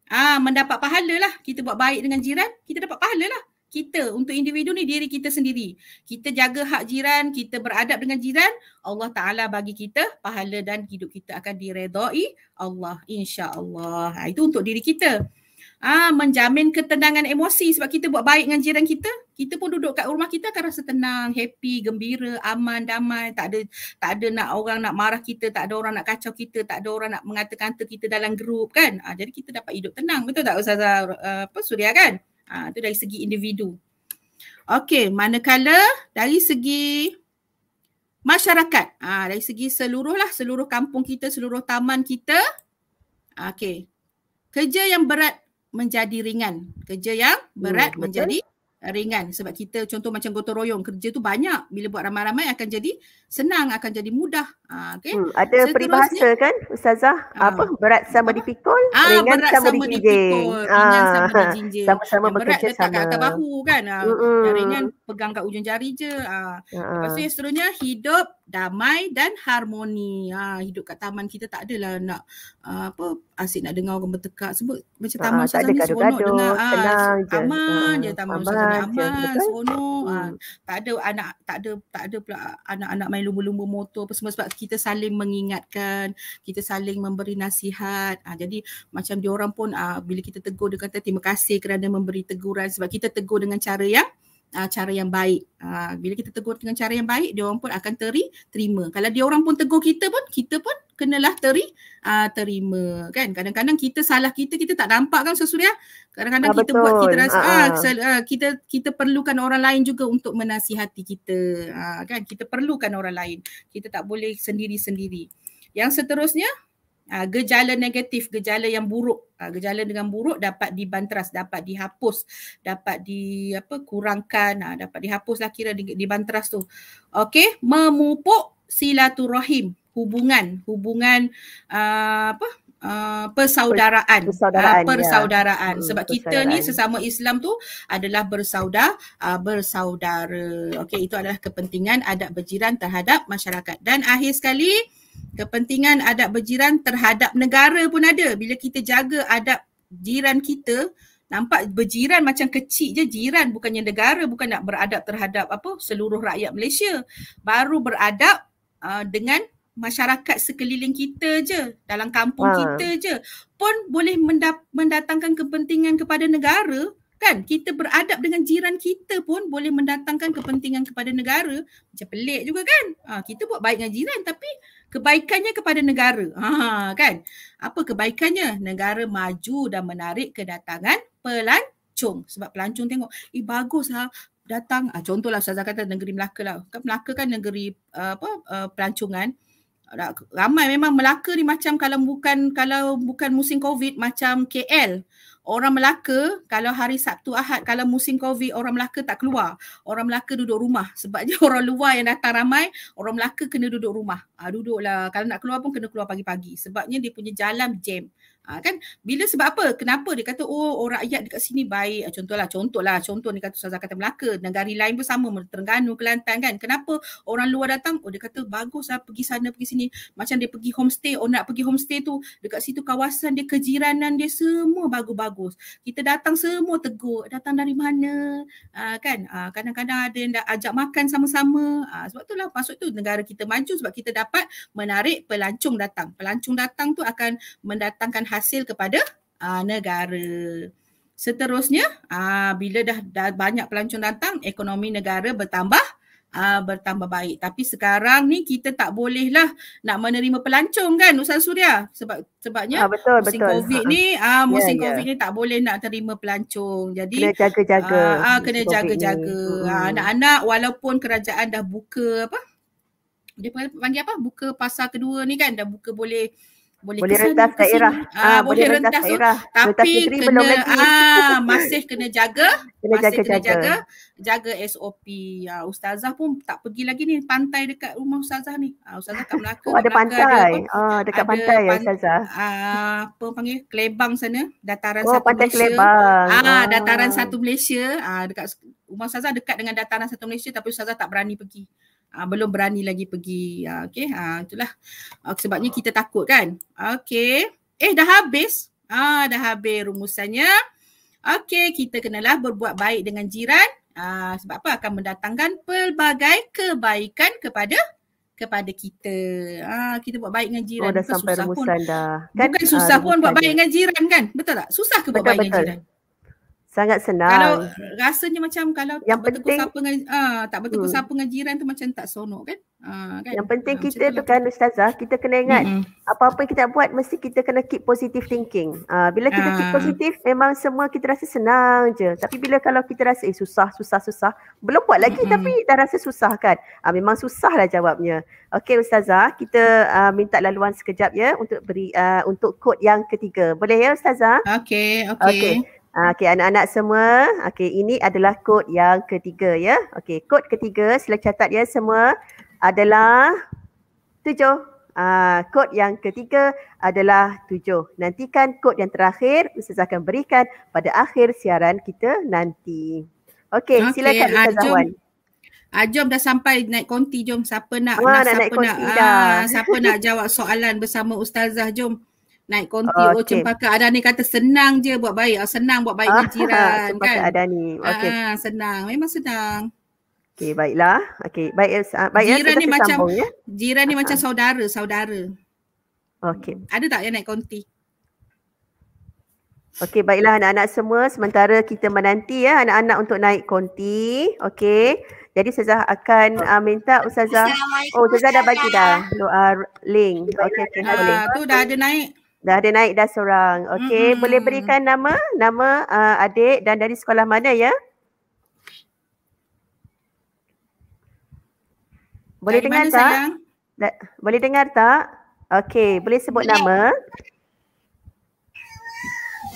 aa, ah, mendapat pahala lah. Kita buat baik dengan jiran, kita dapat pahala lah. Kita untuk individu ni diri kita sendiri. Kita jaga hak jiran, kita beradab dengan jiran, Allah Ta'ala bagi kita pahala dan hidup kita akan diredai Allah. InsyaAllah. Ha, itu untuk diri kita. Ah menjamin ketenangan emosi sebab kita buat baik dengan jiran kita, kita pun duduk kat rumah kita akan rasa tenang, happy, gembira, aman, damai, tak ada tak ada nak orang nak marah kita, tak ada orang nak kacau kita, tak ada orang nak mengatakan tu kita dalam grup kan? Ah jadi kita dapat hidup tenang, betul tak ustazah ah, apa uh, Suria kan? Ah itu dari segi individu. Okey, manakala dari segi masyarakat, ah dari segi seluruh lah, seluruh kampung kita, seluruh taman kita. Okey. Kerja yang berat menjadi ringan. Kerja yang berat hmm, menjadi Eh, ringan sebab kita contoh macam gotong royong kerja tu banyak bila buat ramai-ramai akan jadi senang akan jadi mudah ha, okay. hmm, ada Seterusnya, peribahasa kan ustazah ha. apa berat sama apa? dipikul ha, ah, ringan berat sama, sama dijinjing ha. ringan ah. sama dijinjing sama-sama bekerja berat sama kat bahu kan ha. mm-hmm. ringan pegang kat ujung jari je ha. Mm-hmm. lepas tu yang seterusnya hidup damai dan harmoni ha. hidup kat taman kita tak adalah nak ha, apa asyik nak dengar orang bertekak Sebut macam taman ha, tak ada gaduh dengar, Ah tenang je aman hmm, je taman aman aman, betul? seronok. Ah, hmm. Ha. Tak ada anak tak ada tak ada pula anak-anak main lumba-lumba motor apa semua sebab kita saling mengingatkan, kita saling memberi nasihat. Ha. jadi macam dia orang pun ha, bila kita tegur dia kata terima kasih kerana memberi teguran sebab kita tegur dengan cara yang uh, cara yang baik. Uh, bila kita tegur dengan cara yang baik, dia orang pun akan teri terima. Kalau dia orang pun tegur kita pun, kita pun kenalah teri uh, terima kan. Kadang-kadang kita salah kita kita tak nampak kan sesuria. Kadang-kadang ah, kita betul. buat kita rasa ah, ah, ah kita kita perlukan orang lain juga untuk menasihati kita. Ah, kan kita perlukan orang lain. Kita tak boleh sendiri-sendiri. Yang seterusnya uh, gejala negatif, gejala yang buruk, uh, gejala dengan buruk dapat dibanteras, dapat dihapus, dapat di apa kurangkan, uh, dapat dihapuslah kira dibanteras tu. Okey, memupuk silaturahim, hubungan, hubungan uh, apa? Uh, persaudaraan persaudaraan, uh, persaudaraan. Ya. Hmm, sebab persaudaraan. kita ni sesama Islam tu adalah bersaudara uh, bersaudara okey itu adalah kepentingan adab berjiran terhadap masyarakat dan akhir sekali kepentingan adab berjiran terhadap negara pun ada bila kita jaga adab jiran kita nampak berjiran macam kecil je jiran bukannya negara bukan nak beradab terhadap apa seluruh rakyat Malaysia baru beradab uh, dengan masyarakat sekeliling kita je dalam kampung ha. kita je pun boleh mendap- mendatangkan kepentingan kepada negara kan kita beradab dengan jiran kita pun boleh mendatangkan kepentingan kepada negara macam pelik juga kan ha, kita buat baik dengan jiran tapi kebaikannya kepada negara. Ha, ha kan? Apa kebaikannya? Negara maju dan menarik kedatangan pelancong. Sebab pelancong tengok, eh baguslah datang. Ah contohlah Ustazah kata negeri Melaka lah. Kan Melaka kan negeri eh, apa eh, pelancongan. Ramai memang Melaka ni macam kalau bukan kalau bukan musim Covid macam KL. Orang Melaka kalau hari Sabtu Ahad kalau musim Covid orang Melaka tak keluar. Orang Melaka duduk rumah sebabnya orang luar yang datang ramai, orang Melaka kena duduk rumah. Ah ha, duduklah kalau nak keluar pun kena keluar pagi-pagi sebabnya dia punya jalan jam. Ha, kan bila sebab apa kenapa dia kata oh orang oh, rakyat dekat sini baik ha, contohlah contohlah contoh dia kata Ustazah kata Melaka negara lain pun sama Terengganu Kelantan kan kenapa orang luar datang oh dia kata baguslah pergi sana pergi sini macam dia pergi homestay oh nak pergi homestay tu dekat situ kawasan dia kejiranan dia semua bagus-bagus kita datang semua tegur datang dari mana ha, kan ha, kadang-kadang ada yang nak ajak makan sama-sama ha, sebab itulah maksud tu negara kita maju sebab kita dapat menarik pelancong datang pelancong datang tu akan mendatangkan hasil kepada aa, ah, negara. Seterusnya, aa, ah, bila dah, dah banyak pelancong datang, ekonomi negara bertambah aa, ah, bertambah baik. Tapi sekarang ni kita tak bolehlah nak menerima pelancong kan, Ustaz Surya? Sebab sebabnya ha, betul, musim betul. COVID ni, aa, musim yeah, ya. COVID yeah. ni tak boleh nak terima pelancong. Jadi kena jaga-jaga. Aa, kena jaga-jaga. Hmm. Aa, anak-anak walaupun kerajaan dah buka apa? Dia panggil apa? Buka pasar kedua ni kan dah buka boleh boleh, boleh rentas daerah. Ah, ah, boleh rentas daerah. Tapi rentas kena, belum lagi. Ah, masih kena jaga. Kena masih jaga, kena jaga. jaga. Jaga SOP. Ah, ya, Ustazah pun tak pergi lagi ni pantai dekat rumah Ustazah ni. Ah, Ustazah kat Melaka. Oh, ada Melaka pantai. Ada ah, oh, dekat ada pantai ya Ustazah. Ah, apa panggil? Kelebang sana. Dataran oh, satu pantai Malaysia. Kelebang. Ah, ah, dataran satu Malaysia. Ah, dekat rumah Ustazah dekat dengan dataran satu Malaysia tapi Ustazah tak berani pergi uh, belum berani lagi pergi uh, okey uh, itulah uh, sebabnya kita takut kan okay eh dah habis ah uh, dah habis rumusannya okay kita kenalah berbuat baik dengan jiran uh, sebab apa akan mendatangkan pelbagai kebaikan kepada kepada kita. Ha, kita buat baik dengan jiran. Oh, dah Bukan sampai susah pun. Dah. Kan? Bukan susah uh, pun buat baik dengan jiran kan? Betul tak? Susah ke betul, buat baik betul. dengan jiran? Sangat senang. Kalau rasanya macam kalau yang tak penting, bertegur dengan ah, tak bertegur hmm. siapa dengan jiran tu macam tak seronok kan? Ah, kan? Yang penting ah, kita tu kan ustazah, kita kena ingat mm-hmm. apa-apa kita buat mesti kita kena keep positive thinking. Ah, bila kita ah. keep positif memang semua kita rasa senang je. Tapi bila kalau kita rasa eh susah, susah, susah, belum buat lagi mm-hmm. tapi dah rasa susah kan? Ah, memang lah jawabnya. Okey ustazah, kita ah, minta laluan sekejap ya untuk beri ah, untuk kod yang ketiga. Boleh ya ustazah? Okey, okey. Okay. Okey anak-anak semua, okey ini adalah kod yang ketiga ya. Okey kod ketiga sila catat ya semua adalah tujuh. Uh, kod yang ketiga adalah tujuh. Nantikan kod yang terakhir Ustazah akan berikan pada akhir siaran kita nanti. Okey okay, silakan Ustazawan. Ajom dah sampai naik konti jom siapa nak, ah, nak, nak siapa naik nak, nak dah. Ah, siapa nak jawab soalan bersama ustazah jom naik konti oh, okay. oh cempaka ni kata senang je buat baik oh, senang buat baik ah, jiran kan cempaka ni. okey ah, senang memang senang okey baiklah okey baik Elsa eh, baik Elsa eh, ya? jiran ni macam ya? jiran ni uh-huh. macam ah. saudara saudara okey ada tak yang naik konti Okey baiklah anak-anak semua sementara kita menanti ya anak-anak untuk naik konti okey jadi ustazah akan uh, minta ustazah oh ustazah dah bagi dah link okey okey uh, tu dah ada naik Dah ada naik dah seorang. Okey, mm-hmm. boleh berikan nama nama uh, adik dan dari sekolah mana ya? Boleh dari dengar tak? Da- boleh dengar tak? Okey, boleh sebut boleh. nama?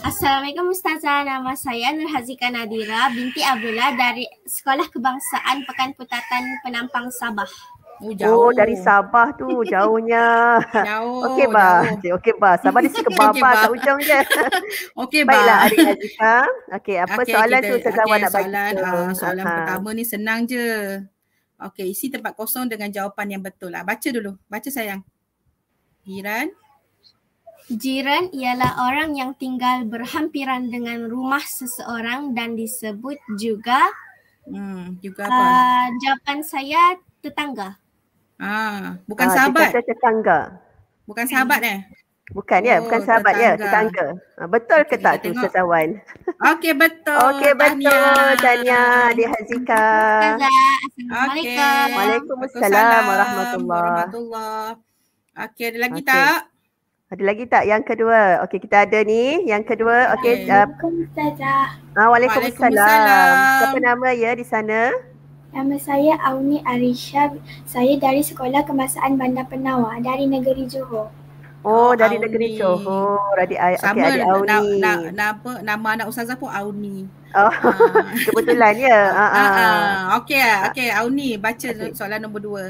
Assalamualaikum Ustazah. Nama saya Nur Nurhazika Nadira binti Abdullah dari Sekolah Kebangsaan Pekan Putatan Penampang Sabah jauh. Oh, oh, dari Sabah tu jauhnya. jauh. Okey ba. Okey ba. Sabah di sini ke Bapak okay, ujung je. Okey ba. Baiklah adik Azifa. Okey, apa okay, soalan kita, tu okay, nak soalan, bagi? Soalan, uh, soalan uh pertama ni senang je. Okey, isi tempat kosong dengan jawapan yang betul lah. Baca dulu. Baca sayang. Jiran. Jiran ialah orang yang tinggal berhampiran dengan rumah seseorang dan disebut juga hmm, juga apa? Uh, jawapan saya tetangga. Ah, bukan ah, sahabat. Kita tetangga. Bukan sahabat eh? Bukan ya, oh, bukan sahabat ya, tetangga. ya, tetangga. Ah, betul ke tak tu setawan? Okey betul. Okey betul. Tanya di Hazika. Assalamualaikum. Waalaikumsalam warahmatullahi Okey, ada lagi okay. tak? Ada lagi tak yang kedua? Okey, kita ada ni. Yang kedua, okey. Uh, Waalaikumsalam. Waalaikumsalam. Siapa nama ya di sana? Nama saya Auni Arisha. Saya dari Sekolah Kemasaan Bandar Penawar dari Negeri Johor. Oh, dari Auni. Negeri Johor. Adik, Sama okay, adik na- Auni. Na- na- nama, nama anak Ustazah pun Auni. Oh, ha. kebetulan ya. Ha. Ha. Okey, okay, Auni baca okay. soalan nombor dua.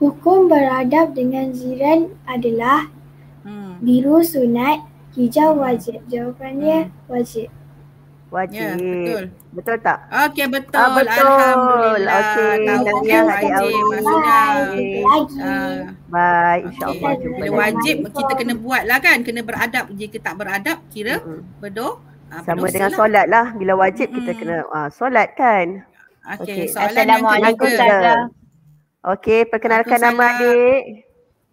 Hukum beradab dengan jiran adalah hmm. biru sunat, hijau wajib. Jawapan hmm. wajib. Wajib. Yeah, betul. Betul tak? Okey ah, betul. Ah, betul. Alhamdulillah. Okey. Okay, wajib. Maksudnya. Kan. Ah. Baik. InsyaAllah. Okay. Jumpa Bila wajib kita kena buat lah kan. Kena beradab. Jika tak beradab kira mm-hmm. berdoa. Uh, ah, Sama dengan lah. solat lah. Bila wajib mm kena uh, solat kan. Okey. Okay. Soalan Assalamualaikum. Okey. Perkenalkan nama adik.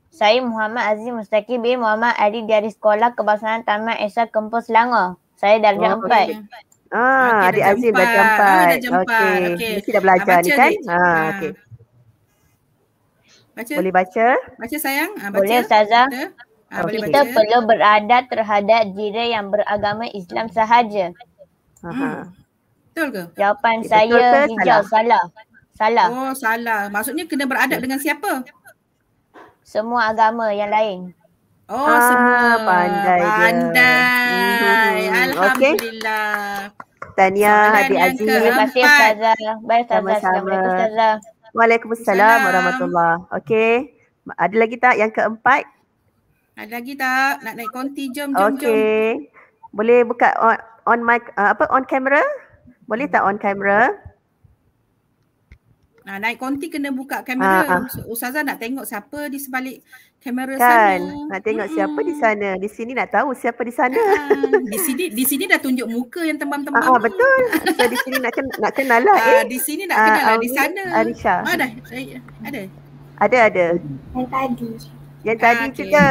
Saya Muhammad Aziz Mustaqim bin Muhammad Ali dari Sekolah Kebangsaan Taman Esa Kempur Selangor. Saya dah darjah oh, empat. Ah, ah okay, adik dah Azim ah, darjah empat. empat. Okey. Okay. Mesti dah belajar ni kan? Ha, ah, okey. Baca. Boleh baca? Baca sayang. Ah, baca. Boleh Ustazah. Ah, okay. Kita baca. perlu beradat terhadap jiran yang beragama Islam sahaja. Hmm. Betul ke? Jawapan Betul saya ke? hijau. Salah. Salah. Oh salah. Maksudnya kena beradat dengan siapa? Semua agama yang lain. Oh, ah, semua. Pandai, pandai. dia. Pandai. Hmm. Alhamdulillah. Okay. Tahniah Soalan Habib Aziz. Terima kasih, Ustazah. Bye, Ustazah. Assalamualaikum, Waalaikumsalam warahmatullahi wabarakatuh. Okay. Ada lagi tak yang keempat? Ada lagi tak? Nak naik konti, jom, jom, okay. jom. Boleh buka on, on mic, uh, apa, on camera? Boleh tak on camera? Nah, naik konti kena buka kamera. Ah, ah. Ustazah nak tengok siapa di sebalik kamera kan? sana. Nak tengok hmm. siapa di sana. Di sini nak tahu siapa di sana. Hmm. Di sini di sini dah tunjuk muka yang tembam-tembam. Ah, ah betul. So, di sini nak ken- nak kenal lah. Ah, eh. di sini nak kenal uh, lah. Ah, di sana. Arisha. Ah, ada. Eh, ada. Ada ada. Yang tadi. Yang tadi okay. juga.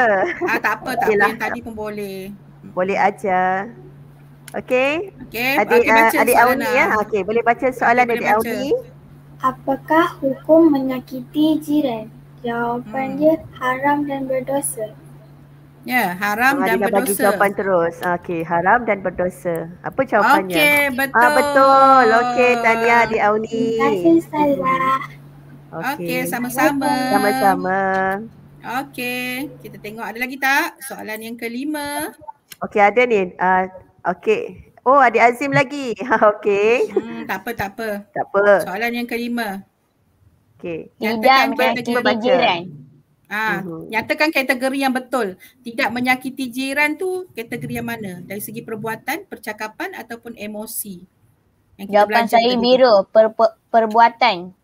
Ah, tak apa, tak Yelah. apa. Yang tadi pun boleh. Boleh aja. Okey. Okey. Adik okay, adik Auni ya. Lah. Okey, boleh baca soalan okay, dari Auni. Apakah hukum menyakiti jiran? Jawapan hmm. haram dan berdosa. Ya, yeah, haram ah, dan berdosa. bagi jawapan terus. Okey, haram dan berdosa. Apa jawapannya? Okey, betul. Ah, betul. Okey, Tania di Auni. Terima Kasih salah. Okey, sama-sama. Sama-sama. Okey, kita tengok ada lagi tak soalan yang kelima. Okey, ada ni. Uh, Okey. Oh, ada Azim lagi. Okey. Hmm, tak apa, tak apa. Tak apa. Soalan yang kelima. Okey. Nyatakan kategori baca. jiran. Ha, uh-huh. nyatakan kategori yang betul. Tidak menyakiti jiran tu kategori yang mana? Dari segi perbuatan, percakapan ataupun emosi? Jawapan saya tadi. biru, per, perbuatan.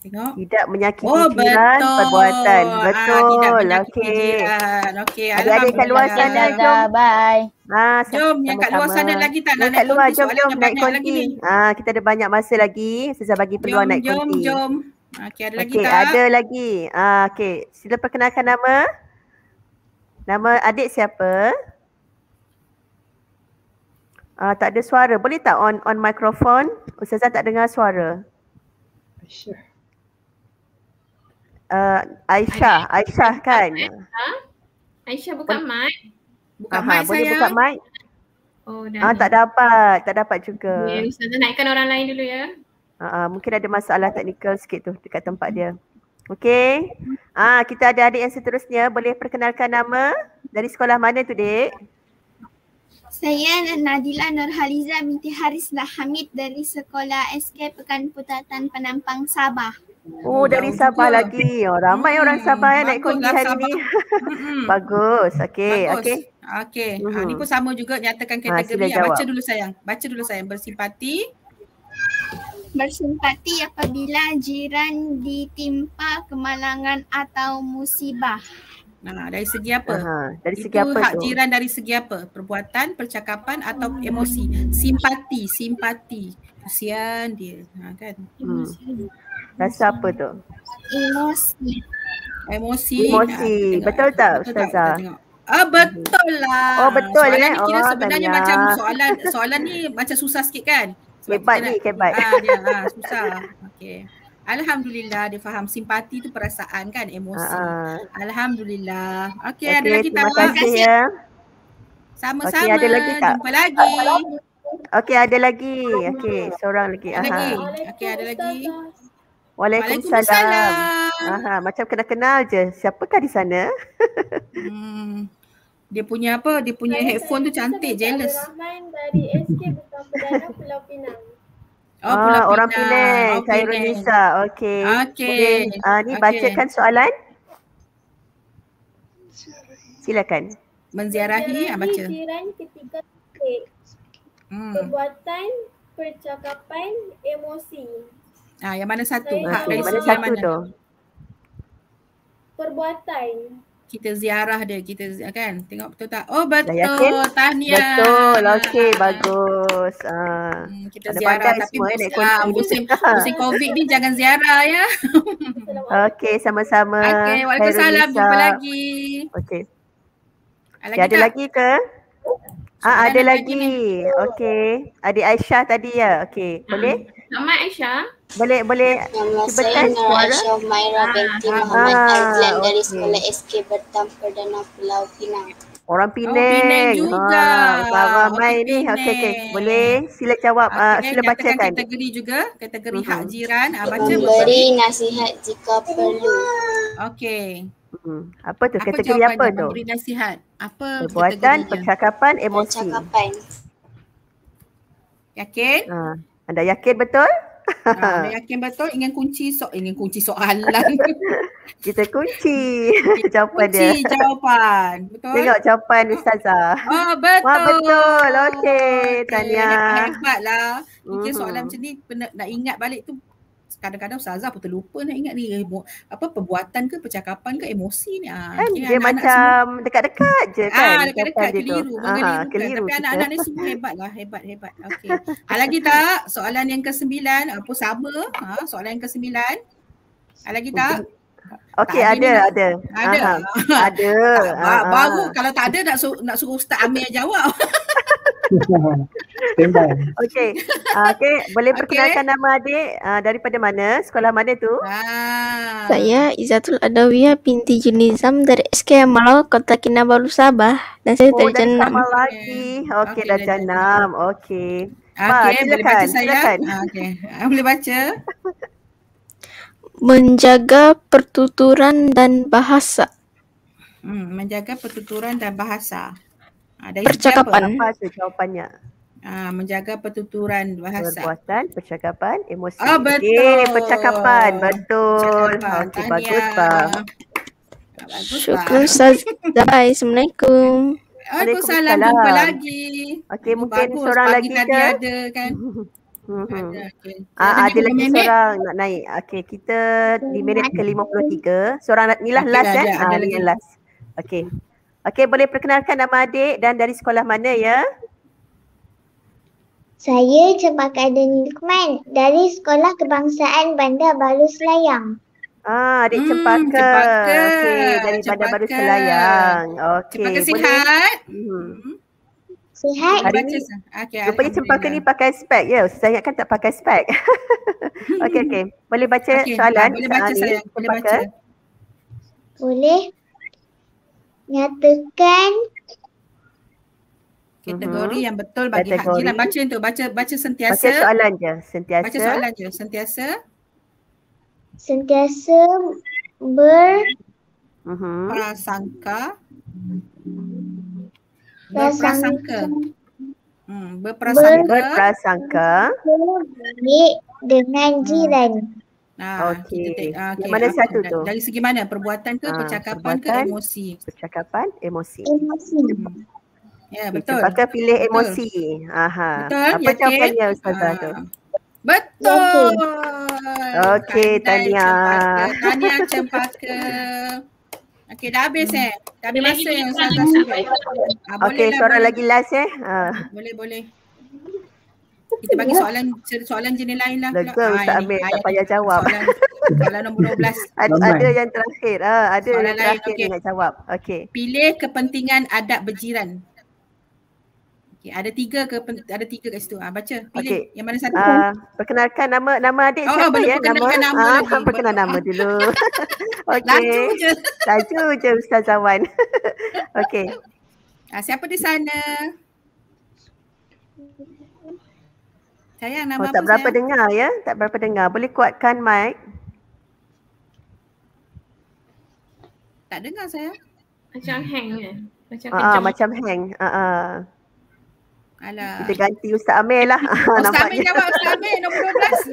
Tengok. Tidak menyakiti oh, jiran, betul. perbuatan. Betul. Ah, tidak menyakiti okay. jiran. Okey. Ada adik kat luar sana. Jom. Bye. Ha, ah, jom yang kat luar sana lagi tak nak naik luar, konti. Jom, jom naik konti. Ah, kita ada banyak masa lagi. Saya bagi peluang jom, naik jom, Jom, jom. Okey, ada okay, tak? Ada lagi. Ah, okey. Sila perkenalkan nama. Nama adik siapa? Ah, tak ada suara. Boleh tak on on mikrofon? Ustazah tak dengar suara. Sure. Uh, Aisyah. Aisyah, Aisyah kan? Aisyah buka Bo- mic. Buka Aha, mic boleh saya. Boleh buka mic? Oh, dah. Ah, tak dapat. Tak dapat juga. Okay, Ustazah naikkan orang lain dulu ya. Uh, mungkin ada masalah teknikal sikit tu dekat tempat dia. Okay. Ah, uh, kita ada adik yang seterusnya. Boleh perkenalkan nama dari sekolah mana tu, dek? Saya Nadila Nurhaliza binti Haris Hamid dari sekolah SK Pekan Putatan Penampang Sabah. Oh, dari Sabah hmm. lagi. Oh, ramai hmm. orang Sabah yang eh, naik kondi lah hari ni. Hmm. Bagus. Okay. Bagus. Okay. Okay. Uh-huh. Ah, hmm. pun sama juga nyatakan ah, kategori. Ha, Baca dulu sayang. Baca dulu sayang. Bersimpati bersimpati apabila jiran ditimpa kemalangan atau musibah. Nah, dari segi apa? Uh-huh. Dari segi itu apa hak tu? jiran dari segi apa? Perbuatan, percakapan atau hmm. emosi? Simpati, simpati. Kasihan dia. Ha, kan? Hmm. Rasa apa tu? Emosi. Emosi. Emosi. Nah, betul tak Ustazah? Ah betul lah. Oh betul soalan eh. Ni oh, sebenarnya tanya. macam soalan soalan ni macam susah sikit kan? Hebat ni, hebat. Ha, dia ha, susah. Okay. Alhamdulillah dia faham simpati tu perasaan kan emosi. Uh-huh. Alhamdulillah. Okey okay, ada lagi tak? Terima ya. kasih, ya. Sama-sama. Okay, ada lagi tak? Jumpa lagi. Okey ada lagi. okay seorang lagi. Ada lagi. okay ada lagi. Waalaikumsalam. Aha macam kenal kenal je. Siapakah di sana? hmm. Dia punya apa? Dia punya saya headphone tu cantik, jealous. Saya Rahman dari SK Pulau Pinang. Oh, Pulau ah, orang Pinang. Pinang. Okay. Oh, Khairunisa. Okey. Okey. Okay. Uh, ni okay. bacakan soalan. Silakan. Menziarahi, ah, Menziarahi baca. Menziarahi ketika petik. Hmm. Perbuatan, percakapan, emosi. Ah, yang mana satu? Ah, yang mana satu tu? Perbuatan kita ziarah dia kita kan tengok betul tak oh betul tahniah betul okey ah. bagus uh, kita ziarah tapi semua eh, musim, uh, musim, covid ni jangan ziarah ya okey sama-sama okey waalaikumsalam jumpa lagi okey ada, ada lagi ke ah, ada lagi okey adik Aisyah tadi ya okey boleh hmm. nama Aisyah boleh boleh cuba test suara. Myra ah, binti ah, Muhammad Azlan ah. okay. dari sekolah SK Bertam Perdana Pulau Pinang. Orang Pinang. Oh, Pinang juga. Ha, ramai ni. okay okay Boleh. Sila jawab. Okay, uh, sila bacakan. Kategori juga. Kategori uh-huh. hak mm-hmm. jiran. Uh, baca Memberi nasihat jika perlu. Okey. Uh-huh. Mm-hmm. Apa tu? Kategori apa, tu? Memberi nasihat. Apa Perbuatan, percakapan, emosi. Percakapan. Yakin? Uh, anda yakin betul? Ha, ah. yakin betul ingin kunci so ingin kunci soalan. Kita kunci jawapan dia. Kunci jawapan. Betul. Tengok jawapan ustazah. Oh betul. Wah, betul. Okey, okay. tanya. Hebatlah. Fikir soalan uh-huh. macam ni nak ingat balik tu kadang-kadang ustazah pun terlupa nak ingat ni apa perbuatan ke percakapan ke emosi ni. Ah, kan dia anak-anak macam dekat-dekat je ah, kan. Ah, dekat-dekat keliru, ah, keliru, keliru. Tapi anak-anak ni semua hebat lah. Hebat, hebat. Okay. Ada ah, lagi tak soalan yang ke sembilan? Apa ah, sama? Ha, soalan yang ke sembilan? Ada lagi tak? Okey ada ni, ada. Ada. Aha, ada. Baru kalau tak ada nak su- nak suruh ustaz Amir jawab. Standby. Okey. Uh, ah, okay. boleh perkenalkan okay. nama adik uh, daripada mana? Sekolah mana tu? Ah. Saya Izatul Adawiyah binti Junizam dari SK Amal Kota Kinabalu Sabah dan saya oh, terjenam. Dari Sabah Okey, okay, dah jenam. Okey. Okey, boleh baca saya. Ah, okey. boleh baca. Menjaga pertuturan dan bahasa. Hmm, menjaga pertuturan dan bahasa. Ah, dari percakapan apa tu jawapannya ha, menjaga pertuturan bahasa perbuatan percakapan emosi oh, betul. Eh percakapan betul percakapan. Okay, bagus pak Syukur Ustazah. Bye. Assalamualaikum. Waalaikumsalam. Jumpa lagi. Okey, mungkin Bagus. seorang Pagi lagi kan? ada kan? Hmm, hmm. Ada, okay. Ah, ada, ada lagi memet. seorang nak naik. Okay kita di minit ke lima puluh tiga. Seorang ni lah last kan? Ada, eh? ada, lagi last. Okay. Okey, boleh perkenalkan nama adik dan dari sekolah mana ya? Saya Cempaka Adan Nikman dari Sekolah Kebangsaan Bandar Baru Selayang. Ah, adik hmm, Cempaka. cempaka. Okey, dari cempaka. Bandar Baru Selayang. Okey. Cempaka sihat? Boleh? Hmm. hmm. Sihat. Hari ni, okay, rupanya Cempaka ni pakai spek. Ya, yeah, saya ingatkan tak pakai spek. okey, okey. Boleh baca okay, soalan? Boleh baca, ah, saya. Boleh baca. Boleh nyatakan kategori mhm. yang betul bagi kategori. Haji lah. baca untuk baca baca sentiasa baca soalan je sentiasa baca soalan je sentiasa sentiasa ber uh berprasangka berprasangka berprasangka dengan jiran Ah, okey. Ah, okay. Mana ah, satu tu? Dari segi mana? Perbuatan ke ha, percakapan perbuatan, ke emosi? Percakapan, emosi. Emosi. Hmm. Ya, betul. Pakai pilih betul. emosi. Aha. Betul. Apa yakin? jawapannya ustazah ha. tu? Betul. Okay, tanya. Tanya cempaka. Okey, dah habis eh. Dah habis masa yang ustazah sampai. Okey, lah, seorang lagi last eh. Boleh, boleh. Kita bagi soalan soalan jenis lain lah. Betul Ustaz ah, Amir tak payah jawab. Soalan, soalan nombor 12. ada, ada yang terakhir. Ah, ada yang terakhir okay. nak jawab. Okey. Pilih kepentingan adab berjiran. Okey. ada tiga ke ada tiga kat situ. Ah baca pilih yang mana satu. Ah, perkenalkan nama nama adik oh, siapa boleh ya? Nama. ah, lagi. perkenalkan nama dulu. Okey. Laju je. Laju je Ustaz Zawan. Okey. Ah, siapa di sana? Sayang nama oh, Tak berapa sayang? dengar ya. Tak berapa dengar. Boleh kuatkan mic. Tak dengar saya. Macam hang ya. Macam, uh, macam hang. Uh, uh. Alah. Kita ganti Ustaz Amir lah. Ustaz Amir jawab Ustaz Amir nombor 12.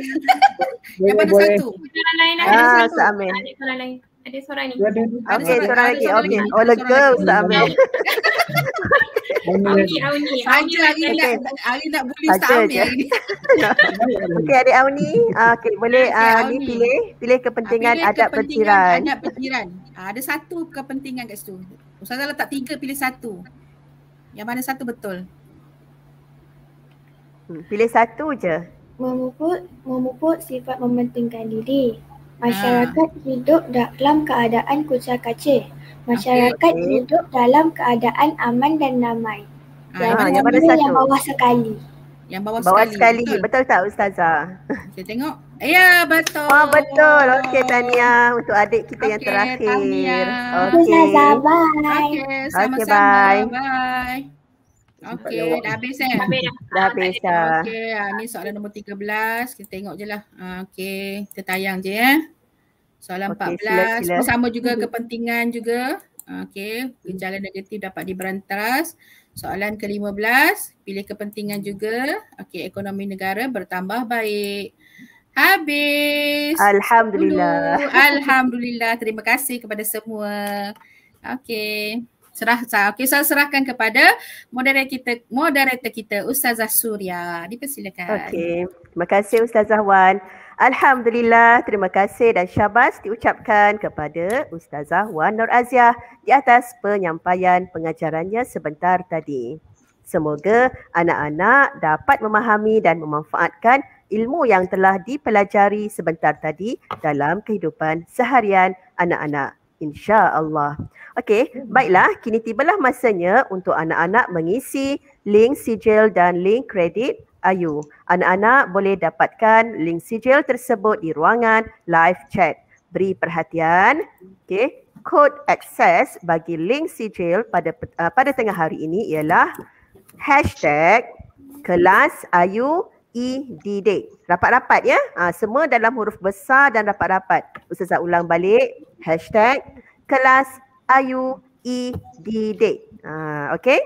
Yang mana satu? Ada suara lain. Ada suara lain. Ada suara lain. Ada suara lagi. Okey. Oh, lega Ustaz Amir. Aunie, Aunie. Aunie nak nak nak boleh sampai hari Okey adik Aunie, okey boleh okay, uh, ah, pilih pilih kepentingan ah, pilih adab pentiran. Adab pentiran. Uh, ah, ada satu kepentingan kat situ. Ustazah letak tiga pilih satu. Yang mana satu betul? Hmm, pilih satu je. Memupuk memupuk sifat mementingkan diri. Masyarakat ha. hidup dalam keadaan kucar kacir. Masyarakat okay. hidup dalam keadaan aman dan damai. Ha. Yang, yang mana satu? Yang bawah sekali. Yang bawah, bawah sekali. sekali. Betul. betul tak Ustazah? Kita tengok. Ya betul. Oh betul. Okey Tania untuk adik kita okay, yang terakhir. Okey Tania. Okey. Ustazah bye. Okey sama-sama. Okay, bye. bye. Okey, dah habis kan? Habis dah. habis dah. Okey, ha, ni soalan nombor 13. Kita tengok je lah. Ha, Okey, kita tayang je ya. Eh. Soalan okay, 14. Sila, sila. Sama juga mm-hmm. kepentingan juga. Ah, okey, gejala negatif dapat diberantas. Soalan ke-15. Pilih kepentingan juga. Okey, ekonomi negara bertambah baik. Habis. Alhamdulillah. Dulu. Alhamdulillah. Terima kasih kepada semua. Okey. Serah, okay, saya serahkan kepada moderator kita, moderator kita Ustazah Surya. Dipersilakan. Okey, terima kasih Ustazah Wan. Alhamdulillah, terima kasih dan syabas diucapkan kepada Ustazah Wan Nur Aziah di atas penyampaian pengajarannya sebentar tadi. Semoga anak-anak dapat memahami dan memanfaatkan ilmu yang telah dipelajari sebentar tadi dalam kehidupan seharian anak-anak. Insyaallah. Okey, baiklah kini tibalah masanya untuk anak-anak mengisi link sijil dan link kredit Ayu. Anak-anak boleh dapatkan link sijil tersebut di ruangan live chat. Beri perhatian, okey. Kod akses bagi link sijil pada uh, pada tengah hari ini ialah hashtag kelas Ayu i D. Rapat-rapat ya. Ha, semua dalam huruf besar dan rapat-rapat. Ustazah ulang balik. Hashtag kelas ayu i didik. Ha, ah, okay.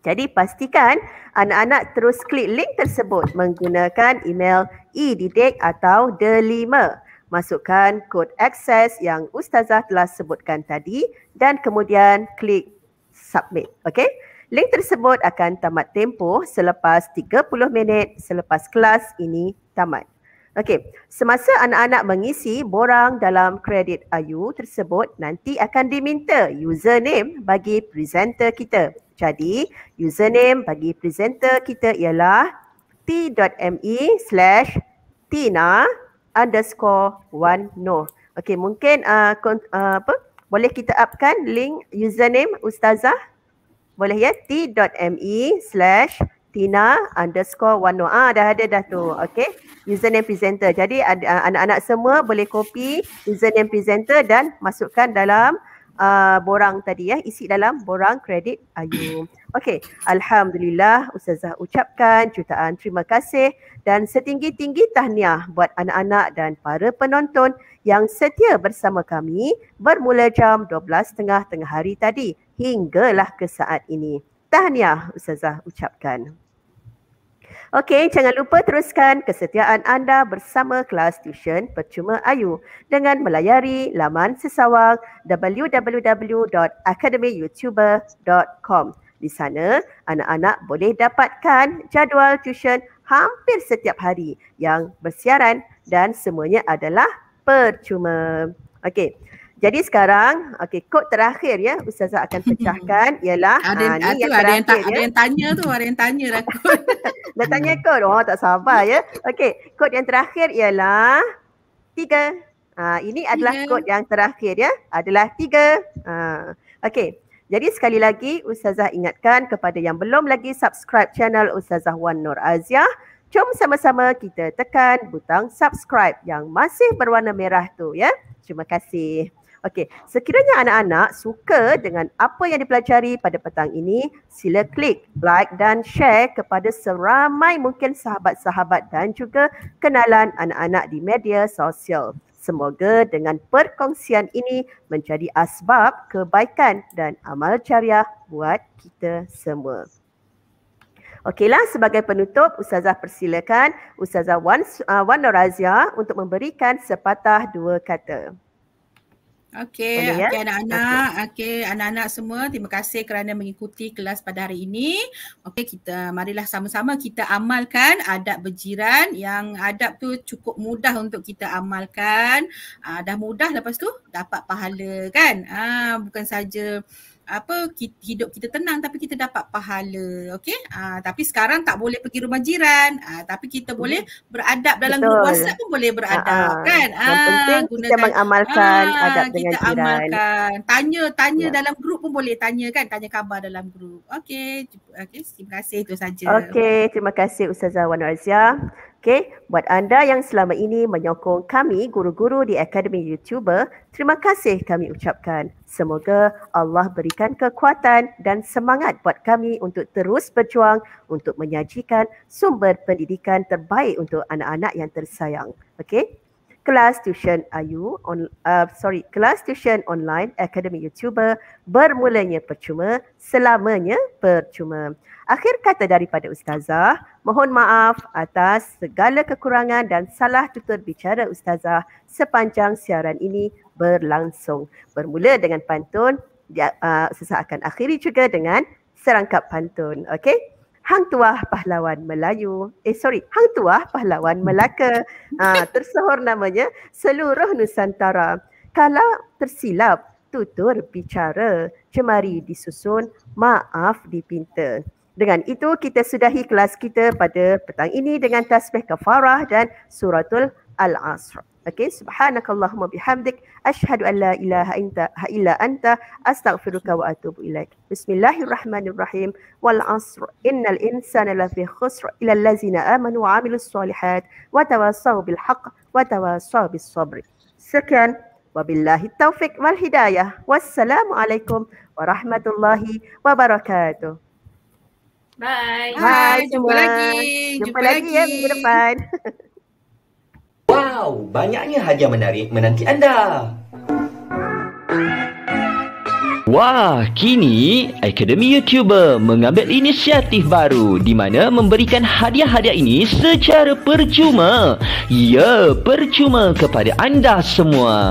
Jadi pastikan anak-anak terus klik link tersebut menggunakan email i didik atau delima. Masukkan kod akses yang Ustazah telah sebutkan tadi dan kemudian klik submit. Okay. Link tersebut akan tamat tempoh selepas 30 minit selepas kelas ini tamat. Okey, semasa anak-anak mengisi borang dalam kredit ayu tersebut nanti akan diminta username bagi presenter kita. Jadi, username bagi presenter kita ialah t.me slash tina underscore one no. Okey, mungkin uh, uh, apa? boleh kita upkan link username Ustazah? boleh ya t.me slash tina underscore wano. Ah, dah ada dah tu. Okay. Username presenter. Jadi ad, ah, anak-anak semua boleh copy username presenter dan masukkan dalam uh, borang tadi ya. Isi dalam borang kredit Ayu. Okay. Alhamdulillah Ustazah ucapkan jutaan terima kasih dan setinggi-tinggi tahniah buat anak-anak dan para penonton yang setia bersama kami bermula jam 12.30 tengah hari tadi hinggalah ke saat ini. Tahniah Ustazah ucapkan. Okey, jangan lupa teruskan kesetiaan anda bersama kelas tuition Percuma Ayu dengan melayari laman sesawang www.academyyoutuber.com. Di sana, anak-anak boleh dapatkan jadual tuition hampir setiap hari yang bersiaran dan semuanya adalah percuma. Okey, jadi sekarang, okey, kod terakhir ya Ustazah akan pecahkan ialah ada, ha, ada yang terakhir. Ada yang, ta- ada ya. yang tanya tu, ada yang tanya dah kod. dah tanya kod? Oh tak sabar ya. Okey, kod yang terakhir ialah tiga. Ha, ini adalah kod yang terakhir ya. Adalah tiga. Ha, okey. Jadi sekali lagi Ustazah ingatkan kepada yang belum lagi subscribe channel Ustazah Wan Nur Aziah. Jom sama-sama kita tekan butang subscribe yang masih berwarna merah tu ya. Terima kasih. Okey, sekiranya anak-anak suka dengan apa yang dipelajari pada petang ini, sila klik like dan share kepada seramai mungkin sahabat-sahabat dan juga kenalan anak-anak di media sosial. Semoga dengan perkongsian ini menjadi asbab kebaikan dan amal jariah buat kita semua. Okeylah sebagai penutup Ustazah persilakan Ustazah Wan, uh, Wan Norazia untuk memberikan sepatah dua kata. Ya? Okey, okey ya? anak-anak, okey okay, anak-anak semua, terima kasih kerana mengikuti kelas pada hari ini. Okey, kita marilah sama-sama kita amalkan adab berjiran yang adab tu cukup mudah untuk kita amalkan. Uh, dah mudah lepas tu dapat pahala kan? Ah bukan saja apa hidup kita tenang tapi kita dapat pahala okey uh, tapi sekarang tak boleh pergi rumah jiran uh, tapi kita hmm. boleh beradab dalam grup WhatsApp pun boleh beradab Aa, ah, kan ah gunakan kita mengamalkan Aa, adab dengan kita jiran amalkan tanya tanya ya. dalam grup pun boleh tanya kan tanya khabar dalam grup okey okey terima kasih itu saja okey terima kasih ustazah Wanuazia Okay, buat anda yang selama ini menyokong kami guru-guru di Akademi YouTuber, terima kasih kami ucapkan. Semoga Allah berikan kekuatan dan semangat buat kami untuk terus berjuang untuk menyajikan sumber pendidikan terbaik untuk anak-anak yang tersayang. Okay, kelas tuition Ayu on uh, sorry kelas tuition online Academy YouTuber bermulanya percuma selamanya percuma. Akhir kata daripada ustazah, mohon maaf atas segala kekurangan dan salah tutur bicara ustazah sepanjang siaran ini berlangsung. Bermula dengan pantun, uh, ustazah akan akhiri juga dengan serangkap pantun. Okey? Hang Tuah Pahlawan Melayu. Eh sorry, Hang Tuah Pahlawan Melaka. Ha, tersohor namanya seluruh Nusantara. Kalau tersilap, tutur bicara. Cemari disusun, maaf dipinta. Dengan itu, kita sudahi kelas kita pada petang ini dengan tasbih kafarah dan suratul العصر اوكي سبحانك اللهم بحمدك اشهد ان لا اله انت الا انت استغفرك واتوب اليك بسم الله الرحمن الرحيم والعصر ان الانسان لفي خسر الى الذين امنوا وعملوا الصالحات وتواصوا بالحق وتواصوا بالصبر سكن وبالله التوفيق والهدايه والسلام عليكم ورحمه الله وبركاته باي باي جمبلاكي جمبلاكي يا Jumpa, jumpa Wow, banyaknya hadiah menarik menanti anda. Wah, kini Akademi YouTuber mengambil inisiatif baru di mana memberikan hadiah-hadiah ini secara percuma. Ya, percuma kepada anda semua.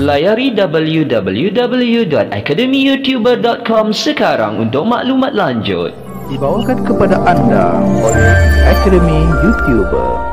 Layari www.academyyoutuber.com sekarang untuk maklumat lanjut. Dibawakan kepada anda oleh Akademi YouTuber.